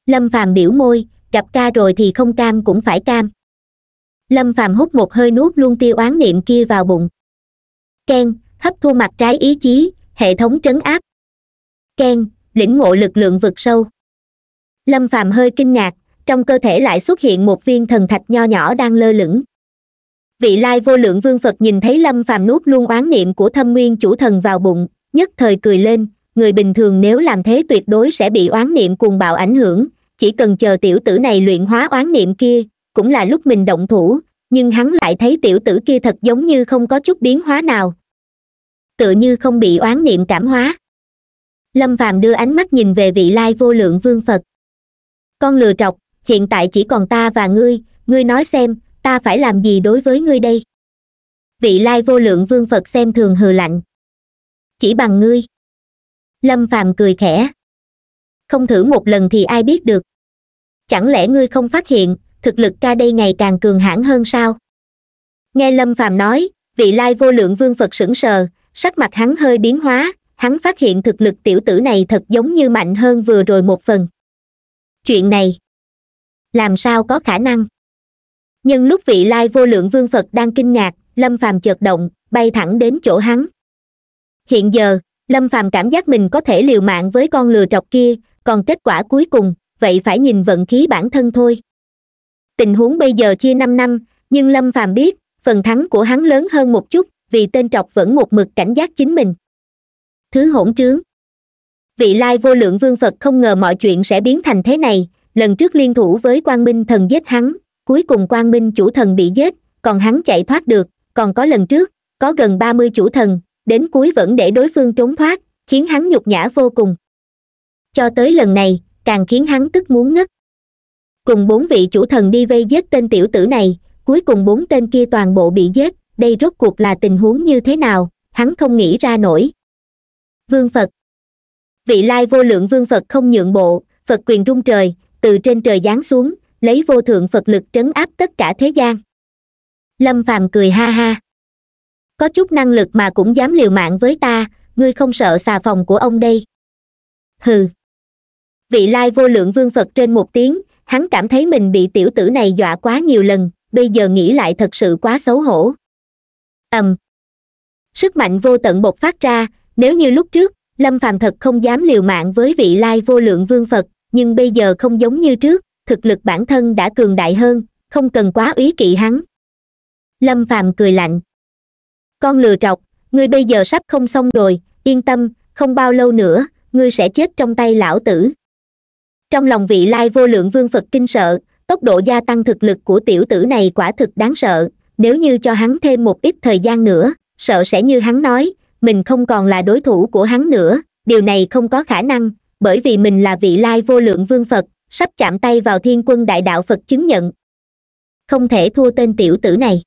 S1: lâm phàm biểu môi gặp ca rồi thì không cam cũng phải cam lâm phàm hút một hơi nuốt luôn tiêu oán niệm kia vào bụng Ken hấp thu mặt trái ý chí hệ thống trấn áp Ken lĩnh ngộ lực lượng vực sâu lâm phàm hơi kinh ngạc trong cơ thể lại xuất hiện một viên thần thạch nho nhỏ đang lơ lửng vị lai vô lượng vương phật nhìn thấy lâm phàm nuốt luôn oán niệm của thâm nguyên chủ thần vào bụng nhất thời cười lên người bình thường nếu làm thế tuyệt đối sẽ bị oán niệm cuồng bạo ảnh hưởng chỉ cần chờ tiểu tử này luyện hóa oán niệm kia cũng là lúc mình động thủ nhưng hắn lại thấy tiểu tử kia thật giống như không có chút biến hóa nào tựa như không bị oán niệm cảm hóa lâm phàm đưa ánh mắt nhìn về vị lai vô lượng vương phật con lừa trọc hiện tại chỉ còn ta và ngươi ngươi nói xem ta phải làm gì đối với ngươi đây vị lai vô lượng vương phật xem thường hừ lạnh chỉ bằng ngươi lâm phàm cười khẽ không thử một lần thì ai biết được chẳng lẽ ngươi không phát hiện thực lực ca đây ngày càng cường hãn hơn sao nghe lâm phàm nói vị lai vô lượng vương phật sững sờ sắc mặt hắn hơi biến hóa hắn phát hiện thực lực tiểu tử này thật giống như mạnh hơn vừa rồi một phần chuyện này làm sao có khả năng nhưng lúc vị lai vô lượng vương phật đang kinh ngạc lâm phàm chợt động bay thẳng đến chỗ hắn hiện giờ lâm phàm cảm giác mình có thể liều mạng với con lừa trọc kia còn kết quả cuối cùng vậy phải nhìn vận khí bản thân thôi tình huống bây giờ chia năm năm nhưng lâm phàm biết phần thắng của hắn lớn hơn một chút vì tên trọc vẫn một mực cảnh giác chính mình thứ hỗn trướng vị lai vô lượng vương phật không ngờ mọi chuyện sẽ biến thành thế này lần trước liên thủ với quang minh thần giết hắn cuối cùng quang minh chủ thần bị giết còn hắn chạy thoát được còn có lần trước có gần ba mươi chủ thần đến cuối vẫn để đối phương trốn thoát khiến hắn nhục nhã vô cùng cho tới lần này càng khiến hắn tức muốn ngất cùng bốn vị chủ thần đi vây giết tên tiểu tử này cuối cùng bốn tên kia toàn bộ bị giết đây rốt cuộc là tình huống như thế nào hắn không nghĩ ra nổi vương phật vị lai vô lượng vương phật không nhượng bộ phật quyền rung trời từ trên trời giáng xuống lấy vô thượng phật lực trấn áp tất cả thế gian lâm phàm cười ha ha có chút năng lực mà cũng dám liều mạng với ta ngươi không sợ xà phòng của ông đây hừ vị lai vô lượng vương phật trên một tiếng hắn cảm thấy mình bị tiểu tử này dọa quá nhiều lần bây giờ nghĩ lại thật sự quá xấu hổ ầm um. sức mạnh vô tận bộc phát ra nếu như lúc trước lâm phàm thật không dám liều mạng với vị lai vô lượng vương phật nhưng bây giờ không giống như trước thực lực bản thân đã cường đại hơn không cần quá úy kỵ hắn lâm phàm cười lạnh con lừa trọc ngươi bây giờ sắp không xong rồi yên tâm không bao lâu nữa ngươi sẽ chết trong tay lão tử trong lòng vị lai vô lượng vương phật kinh sợ tốc độ gia tăng thực lực của tiểu tử này quả thực đáng sợ nếu như cho hắn thêm một ít thời gian nữa sợ sẽ như hắn nói mình không còn là đối thủ của hắn nữa điều này không có khả năng bởi vì mình là vị lai vô lượng vương phật sắp chạm tay vào thiên quân đại đạo phật chứng nhận không thể thua tên tiểu tử này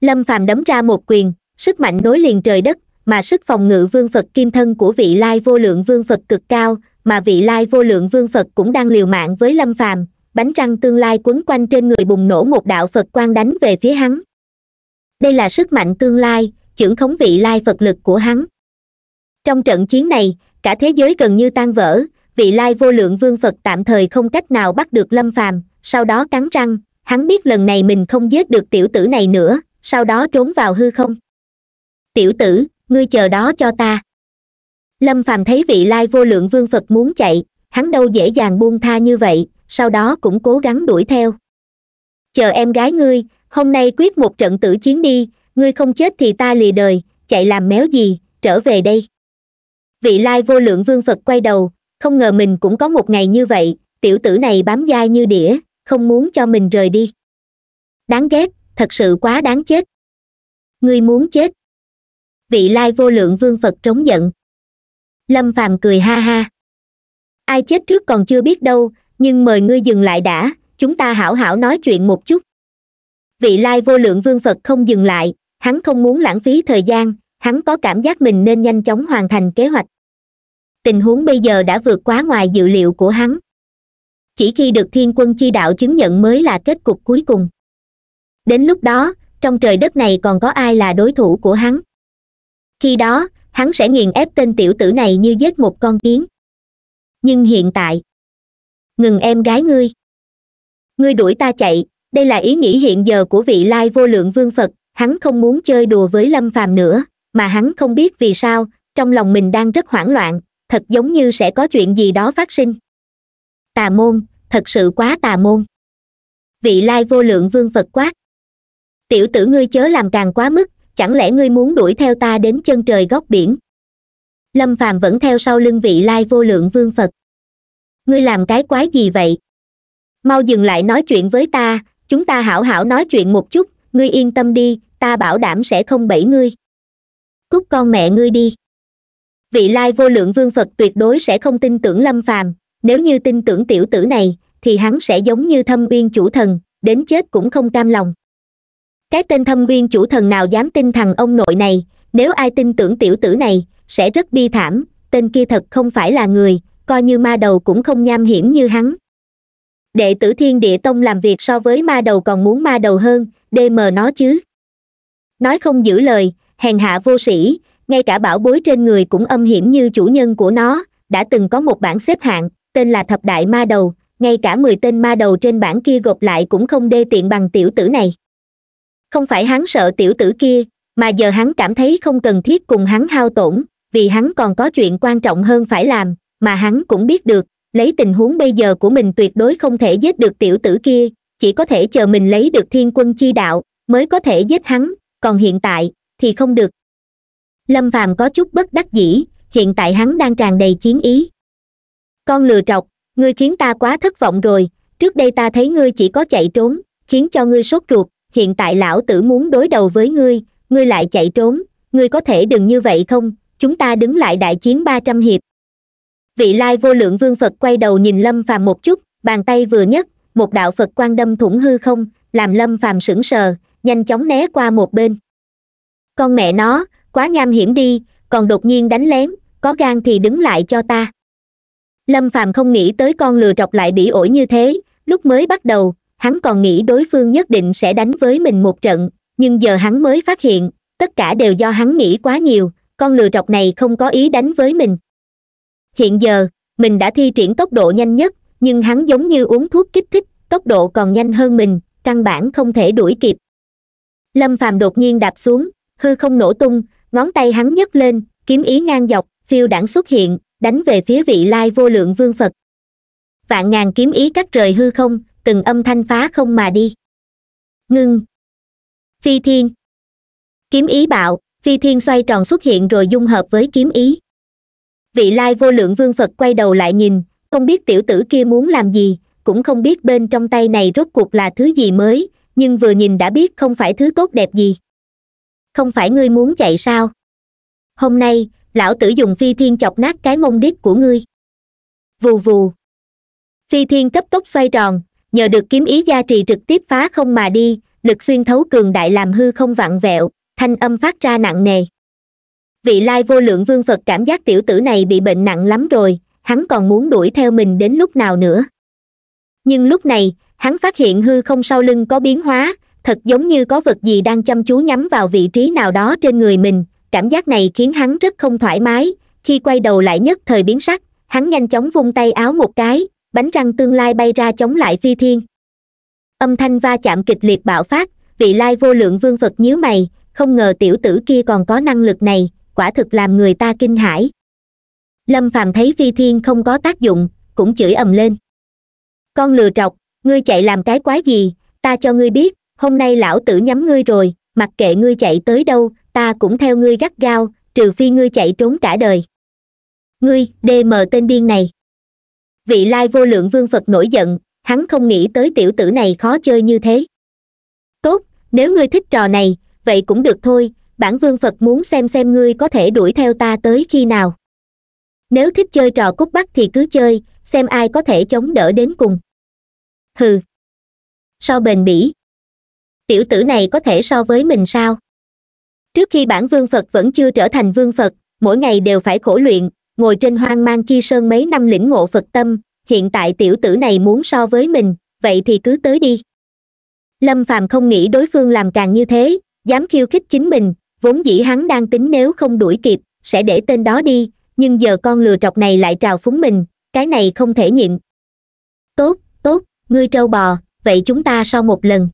S1: lâm phàm đấm ra một quyền sức mạnh nối liền trời đất mà sức phòng ngự vương phật kim thân của vị lai vô lượng vương phật cực cao mà vị lai vô lượng vương phật cũng đang liều mạng với lâm phàm bánh răng tương lai quấn quanh trên người bùng nổ một đạo phật quang đánh về phía hắn đây là sức mạnh tương lai trưởng khống vị lai phật lực của hắn trong trận chiến này cả thế giới gần như tan vỡ vị lai vô lượng vương phật tạm thời không cách nào bắt được lâm phàm sau đó cắn răng hắn biết lần này mình không giết được tiểu tử này nữa sau đó trốn vào hư không tiểu tử ngươi chờ đó cho ta lâm phàm thấy vị lai vô lượng vương phật muốn chạy hắn đâu dễ dàng buông tha như vậy sau đó cũng cố gắng đuổi theo chờ em gái ngươi hôm nay quyết một trận tử chiến đi ngươi không chết thì ta lì đời chạy làm méo gì trở về đây vị lai vô lượng vương phật quay đầu không ngờ mình cũng có một ngày như vậy tiểu tử này bám dai như đĩa không muốn cho mình rời đi đáng ghét thật sự quá đáng chết ngươi muốn chết vị lai vô lượng vương phật trống giận lâm phàm cười ha ha ai chết trước còn chưa biết đâu nhưng mời ngươi dừng lại đã chúng ta hảo hảo nói chuyện một chút vị lai vô lượng vương phật không dừng lại hắn không muốn lãng phí thời gian hắn có cảm giác mình nên nhanh chóng hoàn thành kế hoạch tình huống bây giờ đã vượt quá ngoài dự liệu của hắn chỉ khi được thiên quân chi đạo chứng nhận mới là kết cục cuối cùng đến lúc đó trong trời đất này còn có ai là đối thủ của hắn khi đó hắn sẽ nghiền ép tên tiểu tử này như giết một con kiến nhưng hiện tại ngừng em gái ngươi ngươi đuổi ta chạy đây là ý nghĩ hiện giờ của vị lai vô lượng vương phật hắn không muốn chơi đùa với lâm phàm nữa mà hắn không biết vì sao trong lòng mình đang rất hoảng loạn thật giống như sẽ có chuyện gì đó phát sinh tà môn thật sự quá tà môn vị lai vô lượng vương phật quát tiểu tử ngươi chớ làm càng quá mức chẳng lẽ ngươi muốn đuổi theo ta đến chân trời góc biển lâm phàm vẫn theo sau lưng vị lai vô lượng vương phật ngươi làm cái quái gì vậy mau dừng lại nói chuyện với ta chúng ta hảo hảo nói chuyện một chút ngươi yên tâm đi ta bảo đảm sẽ không bẫy ngươi cút con mẹ ngươi đi vị lai vô lượng vương phật tuyệt đối sẽ không tin tưởng lâm phàm nếu như tin tưởng tiểu tử này thì hắn sẽ giống như thâm uyên chủ thần đến chết cũng không cam lòng cái tên thâm viên chủ thần nào dám tin thằng ông nội này nếu ai tin tưởng tiểu tử này sẽ rất bi thảm tên kia thật không phải là người coi như ma đầu cũng không nham hiểm như hắn đệ tử thiên địa tông làm việc so với ma đầu còn muốn ma đầu hơn đê mờ nó chứ nói không giữ lời hèn hạ vô sĩ ngay cả bảo bối trên người cũng âm hiểm như chủ nhân của nó đã từng có một bảng xếp hạng tên là thập đại ma đầu ngay cả mười tên ma đầu trên bảng kia gộp lại cũng không đê tiện bằng tiểu tử này không phải hắn sợ tiểu tử kia mà giờ hắn cảm thấy không cần thiết cùng hắn hao tổn vì hắn còn có chuyện quan trọng hơn phải làm mà hắn cũng biết được lấy tình huống bây giờ của mình tuyệt đối không thể giết được tiểu tử kia chỉ có thể chờ mình lấy được thiên quân chi đạo mới có thể giết hắn còn hiện tại thì không được lâm phàm có chút bất đắc dĩ hiện tại hắn đang tràn đầy chiến ý con lừa trọc ngươi khiến ta quá thất vọng rồi trước đây ta thấy ngươi chỉ có chạy trốn khiến cho ngươi sốt ruột hiện tại lão tử muốn đối đầu với ngươi ngươi lại chạy trốn ngươi có thể đừng như vậy không chúng ta đứng lại đại chiến ba trăm hiệp vị lai vô lượng vương phật quay đầu nhìn lâm phàm một chút bàn tay vừa nhất một đạo phật quan đâm thủng hư không làm lâm phàm sững sờ nhanh chóng né qua một bên con mẹ nó quá nham hiểm đi còn đột nhiên đánh lén có gan thì đứng lại cho ta lâm phàm không nghĩ tới con lừa trọc lại bị ổi như thế lúc mới bắt đầu hắn còn nghĩ đối phương nhất định sẽ đánh với mình một trận nhưng giờ hắn mới phát hiện tất cả đều do hắn nghĩ quá nhiều con lừa trọc này không có ý đánh với mình hiện giờ mình đã thi triển tốc độ nhanh nhất nhưng hắn giống như uống thuốc kích thích tốc độ còn nhanh hơn mình căn bản không thể đuổi kịp lâm phàm đột nhiên đạp xuống hư không nổ tung ngón tay hắn nhấc lên kiếm ý ngang dọc phiêu đảng xuất hiện đánh về phía vị lai vô lượng vương phật vạn ngàn kiếm ý cắt rời hư không từng âm thanh phá không mà đi ngưng phi thiên kiếm ý bạo phi thiên xoay tròn xuất hiện rồi dung hợp với kiếm ý vị lai vô lượng vương phật quay đầu lại nhìn không biết tiểu tử kia muốn làm gì cũng không biết bên trong tay này rốt cuộc là thứ gì mới nhưng vừa nhìn đã biết không phải thứ tốt đẹp gì không phải ngươi muốn chạy sao hôm nay lão tử dùng phi thiên chọc nát cái mông đít của ngươi vù vù phi thiên cấp tốc xoay tròn nhờ được kiếm ý gia trì trực tiếp phá không mà đi lực xuyên thấu cường đại làm hư không vặn vẹo thanh âm phát ra nặng nề vị lai vô lượng vương phật cảm giác tiểu tử này bị bệnh nặng lắm rồi hắn còn muốn đuổi theo mình đến lúc nào nữa nhưng lúc này hắn phát hiện hư không sau lưng có biến hóa thật giống như có vật gì đang chăm chú nhắm vào vị trí nào đó trên người mình cảm giác này khiến hắn rất không thoải mái khi quay đầu lại nhất thời biến sắc hắn nhanh chóng vung tay áo một cái bánh răng tương lai bay ra chống lại phi thiên âm thanh va chạm kịch liệt bạo phát vị lai vô lượng vương phật nhíu mày không ngờ tiểu tử kia còn có năng lực này quả thực làm người ta kinh hãi lâm phàm thấy phi thiên không có tác dụng cũng chửi ầm lên con lừa trọc ngươi chạy làm cái quái gì ta cho ngươi biết hôm nay lão tử nhắm ngươi rồi mặc kệ ngươi chạy tới đâu ta cũng theo ngươi gắt gao trừ phi ngươi chạy trốn cả đời ngươi đê mờ tên điên này vị lai vô lượng vương phật nổi giận hắn không nghĩ tới tiểu tử này khó chơi như thế tốt nếu ngươi thích trò này vậy cũng được thôi bản vương phật muốn xem xem ngươi có thể đuổi theo ta tới khi nào nếu thích chơi trò cút bắt thì cứ chơi xem ai có thể chống đỡ đến cùng hừ so bền bỉ tiểu tử này có thể so với mình sao trước khi bản vương phật vẫn chưa trở thành vương phật mỗi ngày đều phải khổ luyện ngồi trên hoang mang chi sơn mấy năm lĩnh ngộ phật tâm hiện tại tiểu tử này muốn so với mình vậy thì cứ tới đi lâm phàm không nghĩ đối phương làm càng như thế dám khiêu khích chính mình vốn dĩ hắn đang tính nếu không đuổi kịp sẽ để tên đó đi nhưng giờ con lừa trọc này lại trào phúng mình cái này không thể nhịn tốt tốt ngươi trâu bò vậy chúng ta so một lần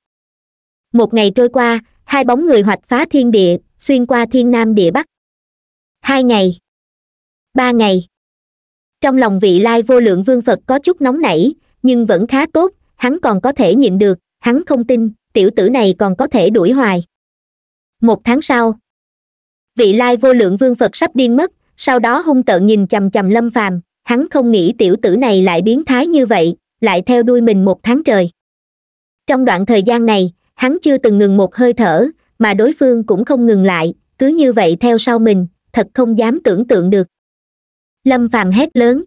S1: một ngày trôi qua hai bóng người hoạch phá thiên địa xuyên qua thiên nam địa bắc hai ngày ba ngày trong lòng vị lai vô lượng vương phật có chút nóng nảy nhưng vẫn khá tốt hắn còn có thể nhịn được hắn không tin tiểu tử này còn có thể đuổi hoài một tháng sau vị lai vô lượng vương phật sắp điên mất sau đó hung tợn nhìn chầm chầm lâm phàm hắn không nghĩ tiểu tử này lại biến thái như vậy lại theo đuôi mình một tháng trời trong đoạn thời gian này hắn chưa từng ngừng một hơi thở mà đối phương cũng không ngừng lại cứ như vậy theo sau mình thật không dám tưởng tượng được lâm phàm hét lớn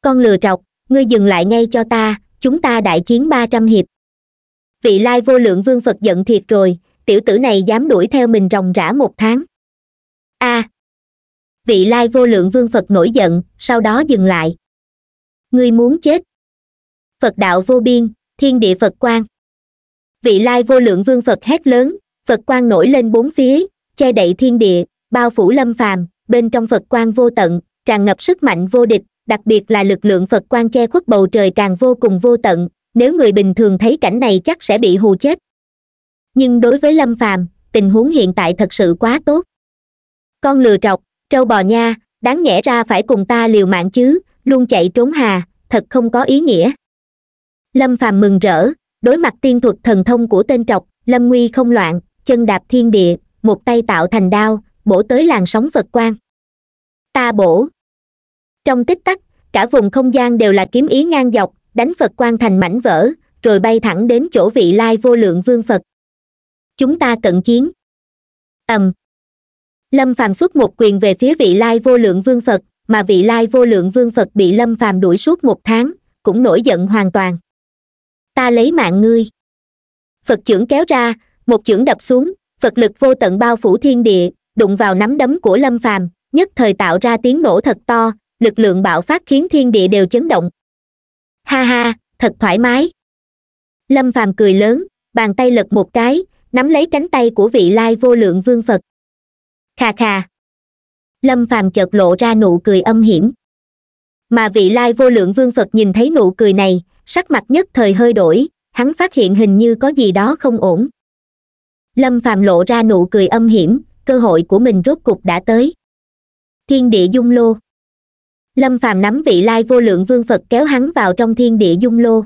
S1: con lừa trọc ngươi dừng lại ngay cho ta chúng ta đại chiến ba trăm hiệp vị lai vô lượng vương phật giận thiệt rồi tiểu tử này dám đuổi theo mình ròng rã một tháng a à, vị lai vô lượng vương phật nổi giận sau đó dừng lại ngươi muốn chết phật đạo vô biên thiên địa phật quan vị lai vô lượng vương phật hét lớn phật quan nổi lên bốn phía che đậy thiên địa bao phủ lâm phàm bên trong phật quan vô tận tràn ngập sức mạnh vô địch đặc biệt là lực lượng phật quan che khuất bầu trời càng vô cùng vô tận nếu người bình thường thấy cảnh này chắc sẽ bị hù chết nhưng đối với lâm phàm tình huống hiện tại thật sự quá tốt con lừa trọc trâu bò nha đáng nhẽ ra phải cùng ta liều mạng chứ luôn chạy trốn hà thật không có ý nghĩa lâm phàm mừng rỡ đối mặt tiên thuật thần thông của tên trọc lâm nguy không loạn chân đạp thiên địa một tay tạo thành đao bổ tới làn sóng phật quan ta bổ trong tích tắc cả vùng không gian đều là kiếm ý ngang dọc đánh phật quan thành mảnh vỡ rồi bay thẳng đến chỗ vị lai vô lượng vương phật chúng ta cận chiến ầm lâm phàm xuất một quyền về phía vị lai vô lượng vương phật mà vị lai vô lượng vương phật bị lâm phàm đuổi suốt một tháng cũng nổi giận hoàn toàn ta lấy mạng ngươi phật trưởng kéo ra một trưởng đập xuống phật lực vô tận bao phủ thiên địa đụng vào nắm đấm của lâm phàm nhất thời tạo ra tiếng nổ thật to lực lượng bạo phát khiến thiên địa đều chấn động ha ha thật thoải mái lâm phàm cười lớn bàn tay lật một cái nắm lấy cánh tay của vị lai vô lượng vương phật kha kha lâm phàm chợt lộ ra nụ cười âm hiểm mà vị lai vô lượng vương phật nhìn thấy nụ cười này sắc mặt nhất thời hơi đổi hắn phát hiện hình như có gì đó không ổn lâm phàm lộ ra nụ cười âm hiểm cơ hội của mình rốt cục đã tới thiên địa dung lô lâm phàm nắm vị lai vô lượng vương phật kéo hắn vào trong thiên địa dung lô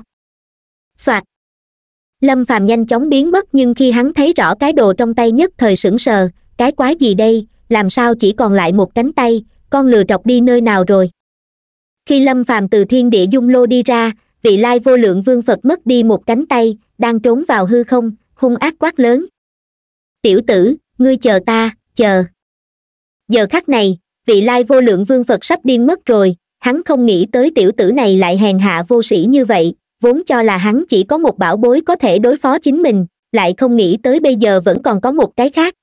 S1: soạt lâm phàm nhanh chóng biến mất nhưng khi hắn thấy rõ cái đồ trong tay nhất thời sững sờ cái quái gì đây làm sao chỉ còn lại một cánh tay con lừa trọc đi nơi nào rồi khi lâm phàm từ thiên địa dung lô đi ra vị lai vô lượng vương phật mất đi một cánh tay đang trốn vào hư không hung ác quát lớn tiểu tử ngươi chờ ta chờ giờ khắc này vị lai vô lượng vương phật sắp điên mất rồi hắn không nghĩ tới tiểu tử này lại hèn hạ vô sĩ như vậy vốn cho là hắn chỉ có một bảo bối có thể đối phó chính mình lại không nghĩ tới bây giờ vẫn còn có một cái khác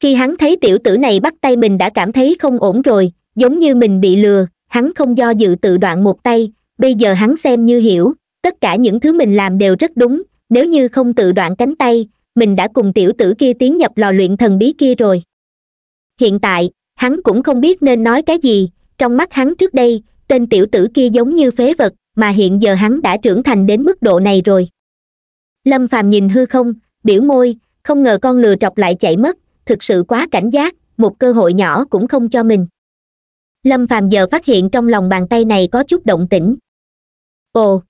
S1: khi hắn thấy tiểu tử này bắt tay mình đã cảm thấy không ổn rồi giống như mình bị lừa hắn không do dự tự đoạn một tay bây giờ hắn xem như hiểu tất cả những thứ mình làm đều rất đúng nếu như không tự đoạn cánh tay mình đã cùng tiểu tử kia tiến nhập lò luyện thần bí kia rồi hiện tại hắn cũng không biết nên nói cái gì trong mắt hắn trước đây tên tiểu tử kia giống như phế vật mà hiện giờ hắn đã trưởng thành đến mức độ này rồi lâm phàm nhìn hư không biểu môi không ngờ con lừa trọc lại chạy mất thực sự quá cảnh giác một cơ hội nhỏ cũng không cho mình lâm phàm giờ phát hiện trong lòng bàn tay này có chút động tĩnh ồ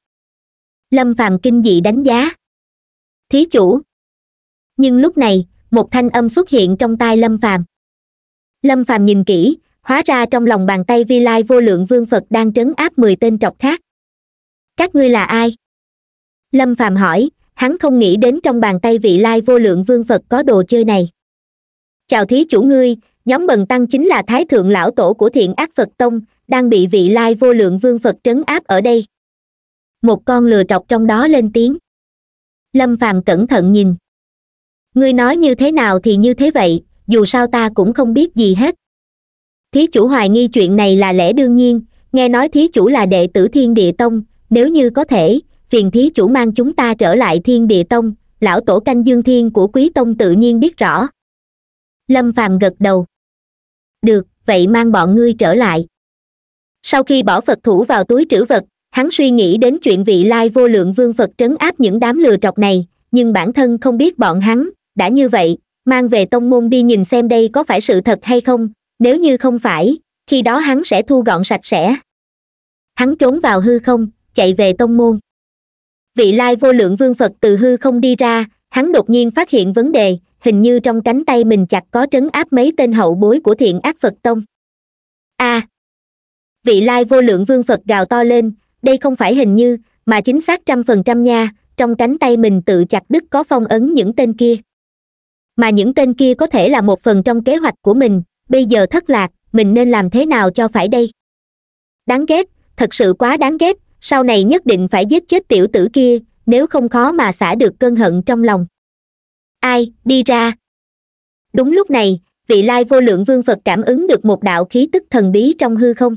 S1: lâm phàm kinh dị đánh giá thí chủ nhưng lúc này một thanh âm xuất hiện trong tai lâm phàm lâm phàm nhìn kỹ hóa ra trong lòng bàn tay vi lai vô lượng vương phật đang trấn áp mười tên trọc khác các ngươi là ai lâm phàm hỏi hắn không nghĩ đến trong bàn tay vị lai vô lượng vương phật có đồ chơi này chào thí chủ ngươi nhóm bần tăng chính là thái thượng lão tổ của thiện ác phật tông đang bị vị lai vô lượng vương phật trấn áp ở đây một con lừa trọc trong đó lên tiếng lâm phàm cẩn thận nhìn ngươi nói như thế nào thì như thế vậy dù sao ta cũng không biết gì hết thí chủ hoài nghi chuyện này là lẽ đương nhiên nghe nói thí chủ là đệ tử thiên địa tông nếu như có thể phiền thí chủ mang chúng ta trở lại thiên địa tông lão tổ canh dương thiên của quý tông tự nhiên biết rõ lâm phàm gật đầu được vậy mang bọn ngươi trở lại sau khi bỏ phật thủ vào túi trữ vật hắn suy nghĩ đến chuyện vị lai vô lượng vương phật trấn áp những đám lừa trọc này nhưng bản thân không biết bọn hắn đã như vậy mang về tông môn đi nhìn xem đây có phải sự thật hay không nếu như không phải khi đó hắn sẽ thu gọn sạch sẽ hắn trốn vào hư không chạy về tông môn vị lai vô lượng vương phật từ hư không đi ra hắn đột nhiên phát hiện vấn đề hình như trong cánh tay mình chặt có trấn áp mấy tên hậu bối của thiện ác phật tông a à, vị lai vô lượng vương phật gào to lên đây không phải hình như mà chính xác trăm phần trăm nha trong cánh tay mình tự chặt đứt có phong ấn những tên kia mà những tên kia có thể là một phần trong kế hoạch của mình bây giờ thất lạc mình nên làm thế nào cho phải đây đáng ghét thật sự quá đáng ghét sau này nhất định phải giết chết tiểu tử kia nếu không khó mà xả được cơn hận trong lòng ai đi ra đúng lúc này vị lai vô lượng vương phật cảm ứng được một đạo khí tức thần bí trong hư không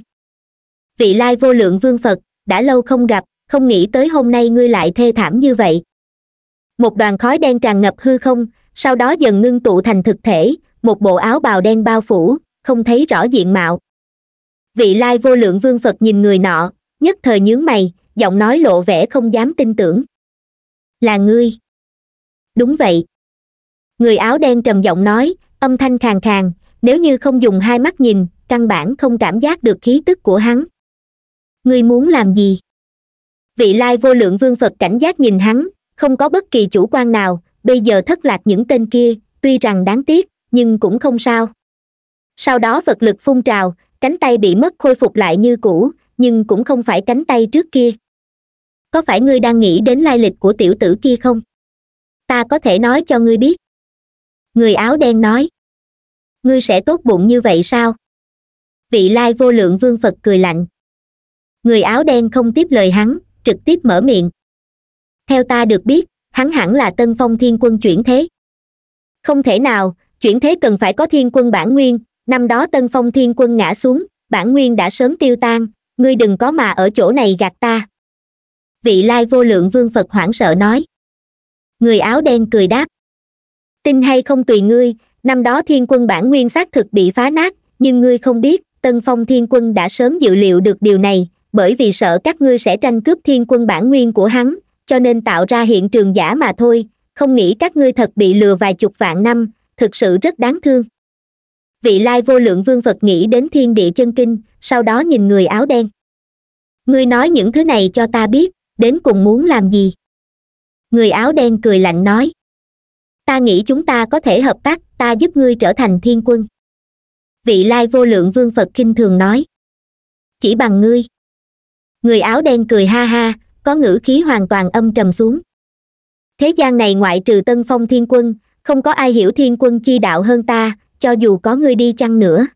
S1: vị lai vô lượng vương phật đã lâu không gặp không nghĩ tới hôm nay ngươi lại thê thảm như vậy một đoàn khói đen tràn ngập hư không sau đó dần ngưng tụ thành thực thể một bộ áo bào đen bao phủ không thấy rõ diện mạo vị lai vô lượng vương phật nhìn người nọ nhất thời nhướng mày giọng nói lộ vẻ không dám tin tưởng là ngươi đúng vậy người áo đen trầm giọng nói âm thanh khàn khàn nếu như không dùng hai mắt nhìn căn bản không cảm giác được khí tức của hắn ngươi muốn làm gì vị lai vô lượng vương phật cảnh giác nhìn hắn không có bất kỳ chủ quan nào bây giờ thất lạc những tên kia tuy rằng đáng tiếc nhưng cũng không sao sau đó vật lực phun trào cánh tay bị mất khôi phục lại như cũ nhưng cũng không phải cánh tay trước kia có phải ngươi đang nghĩ đến lai lịch của tiểu tử kia không ta có thể nói cho ngươi biết người áo đen nói ngươi sẽ tốt bụng như vậy sao vị lai vô lượng vương phật cười lạnh người áo đen không tiếp lời hắn trực tiếp mở miệng theo ta được biết hắn hẳn là tân phong thiên quân chuyển thế không thể nào chuyển thế cần phải có thiên quân bản nguyên năm đó tân phong thiên quân ngã xuống bản nguyên đã sớm tiêu tan ngươi đừng có mà ở chỗ này gạt ta vị lai vô lượng vương phật hoảng sợ nói người áo đen cười đáp tin hay không tùy ngươi năm đó thiên quân bản nguyên xác thực bị phá nát nhưng ngươi không biết tân phong thiên quân đã sớm dự liệu được điều này bởi vì sợ các ngươi sẽ tranh cướp thiên quân bản nguyên của hắn cho nên tạo ra hiện trường giả mà thôi không nghĩ các ngươi thật bị lừa vài chục vạn năm thực sự rất đáng thương vị lai vô lượng vương phật nghĩ đến thiên địa chân kinh sau đó nhìn người áo đen ngươi nói những thứ này cho ta biết đến cùng muốn làm gì người áo đen cười lạnh nói ta nghĩ chúng ta có thể hợp tác ta giúp ngươi trở thành thiên quân vị lai vô lượng vương phật kinh thường nói chỉ bằng ngươi người áo đen cười ha ha có ngữ khí hoàn toàn âm trầm xuống thế gian này ngoại trừ tân phong thiên quân không có ai hiểu thiên quân chi đạo hơn ta cho dù có ngươi đi chăng nữa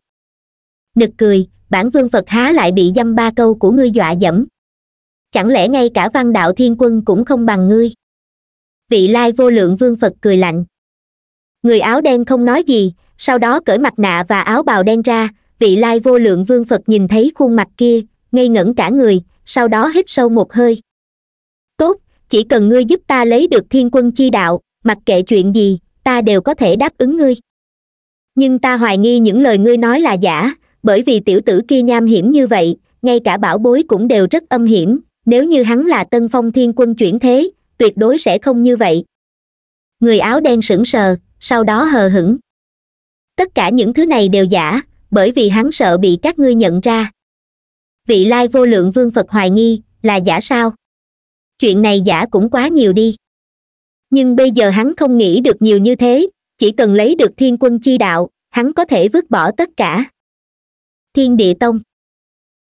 S1: nực cười bản vương phật há lại bị dăm ba câu của ngươi dọa dẫm chẳng lẽ ngay cả văn đạo thiên quân cũng không bằng ngươi vị lai vô lượng vương phật cười lạnh người áo đen không nói gì sau đó cởi mặt nạ và áo bào đen ra vị lai vô lượng vương phật nhìn thấy khuôn mặt kia ngây ngẩn cả người sau đó hít sâu một hơi chỉ cần ngươi giúp ta lấy được thiên quân chi đạo mặc kệ chuyện gì ta đều có thể đáp ứng ngươi nhưng ta hoài nghi những lời ngươi nói là giả bởi vì tiểu tử kia nham hiểm như vậy ngay cả bảo bối cũng đều rất âm hiểm nếu như hắn là tân phong thiên quân chuyển thế tuyệt đối sẽ không như vậy người áo đen sững sờ sau đó hờ hững tất cả những thứ này đều giả bởi vì hắn sợ bị các ngươi nhận ra vị lai vô lượng vương phật hoài nghi là giả sao chuyện này giả cũng quá nhiều đi nhưng bây giờ hắn không nghĩ được nhiều như thế chỉ cần lấy được thiên quân chi đạo hắn có thể vứt bỏ tất cả thiên địa tông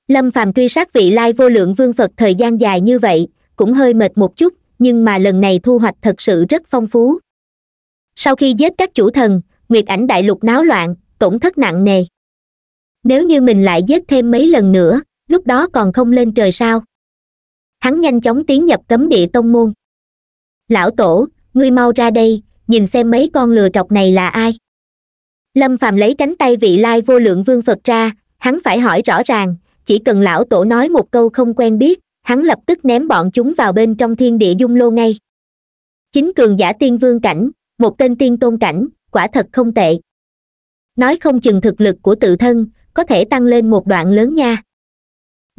S1: lâm phàm truy sát vị lai vô lượng vương phật thời gian dài như vậy cũng hơi mệt một chút nhưng mà lần này thu hoạch thật sự rất phong phú sau khi giết các chủ thần nguyệt ảnh đại lục náo loạn tổn thất nặng nề nếu như mình lại giết thêm mấy lần nữa lúc đó còn không lên trời sao hắn nhanh chóng tiến nhập cấm địa tông môn lão tổ ngươi mau ra đây nhìn xem mấy con lừa trọc này là ai lâm phàm lấy cánh tay vị lai vô lượng vương phật ra hắn phải hỏi rõ ràng chỉ cần lão tổ nói một câu không quen biết hắn lập tức ném bọn chúng vào bên trong thiên địa dung lô ngay chính cường giả tiên vương cảnh một tên tiên tôn cảnh quả thật không tệ nói không chừng thực lực của tự thân có thể tăng lên một đoạn lớn nha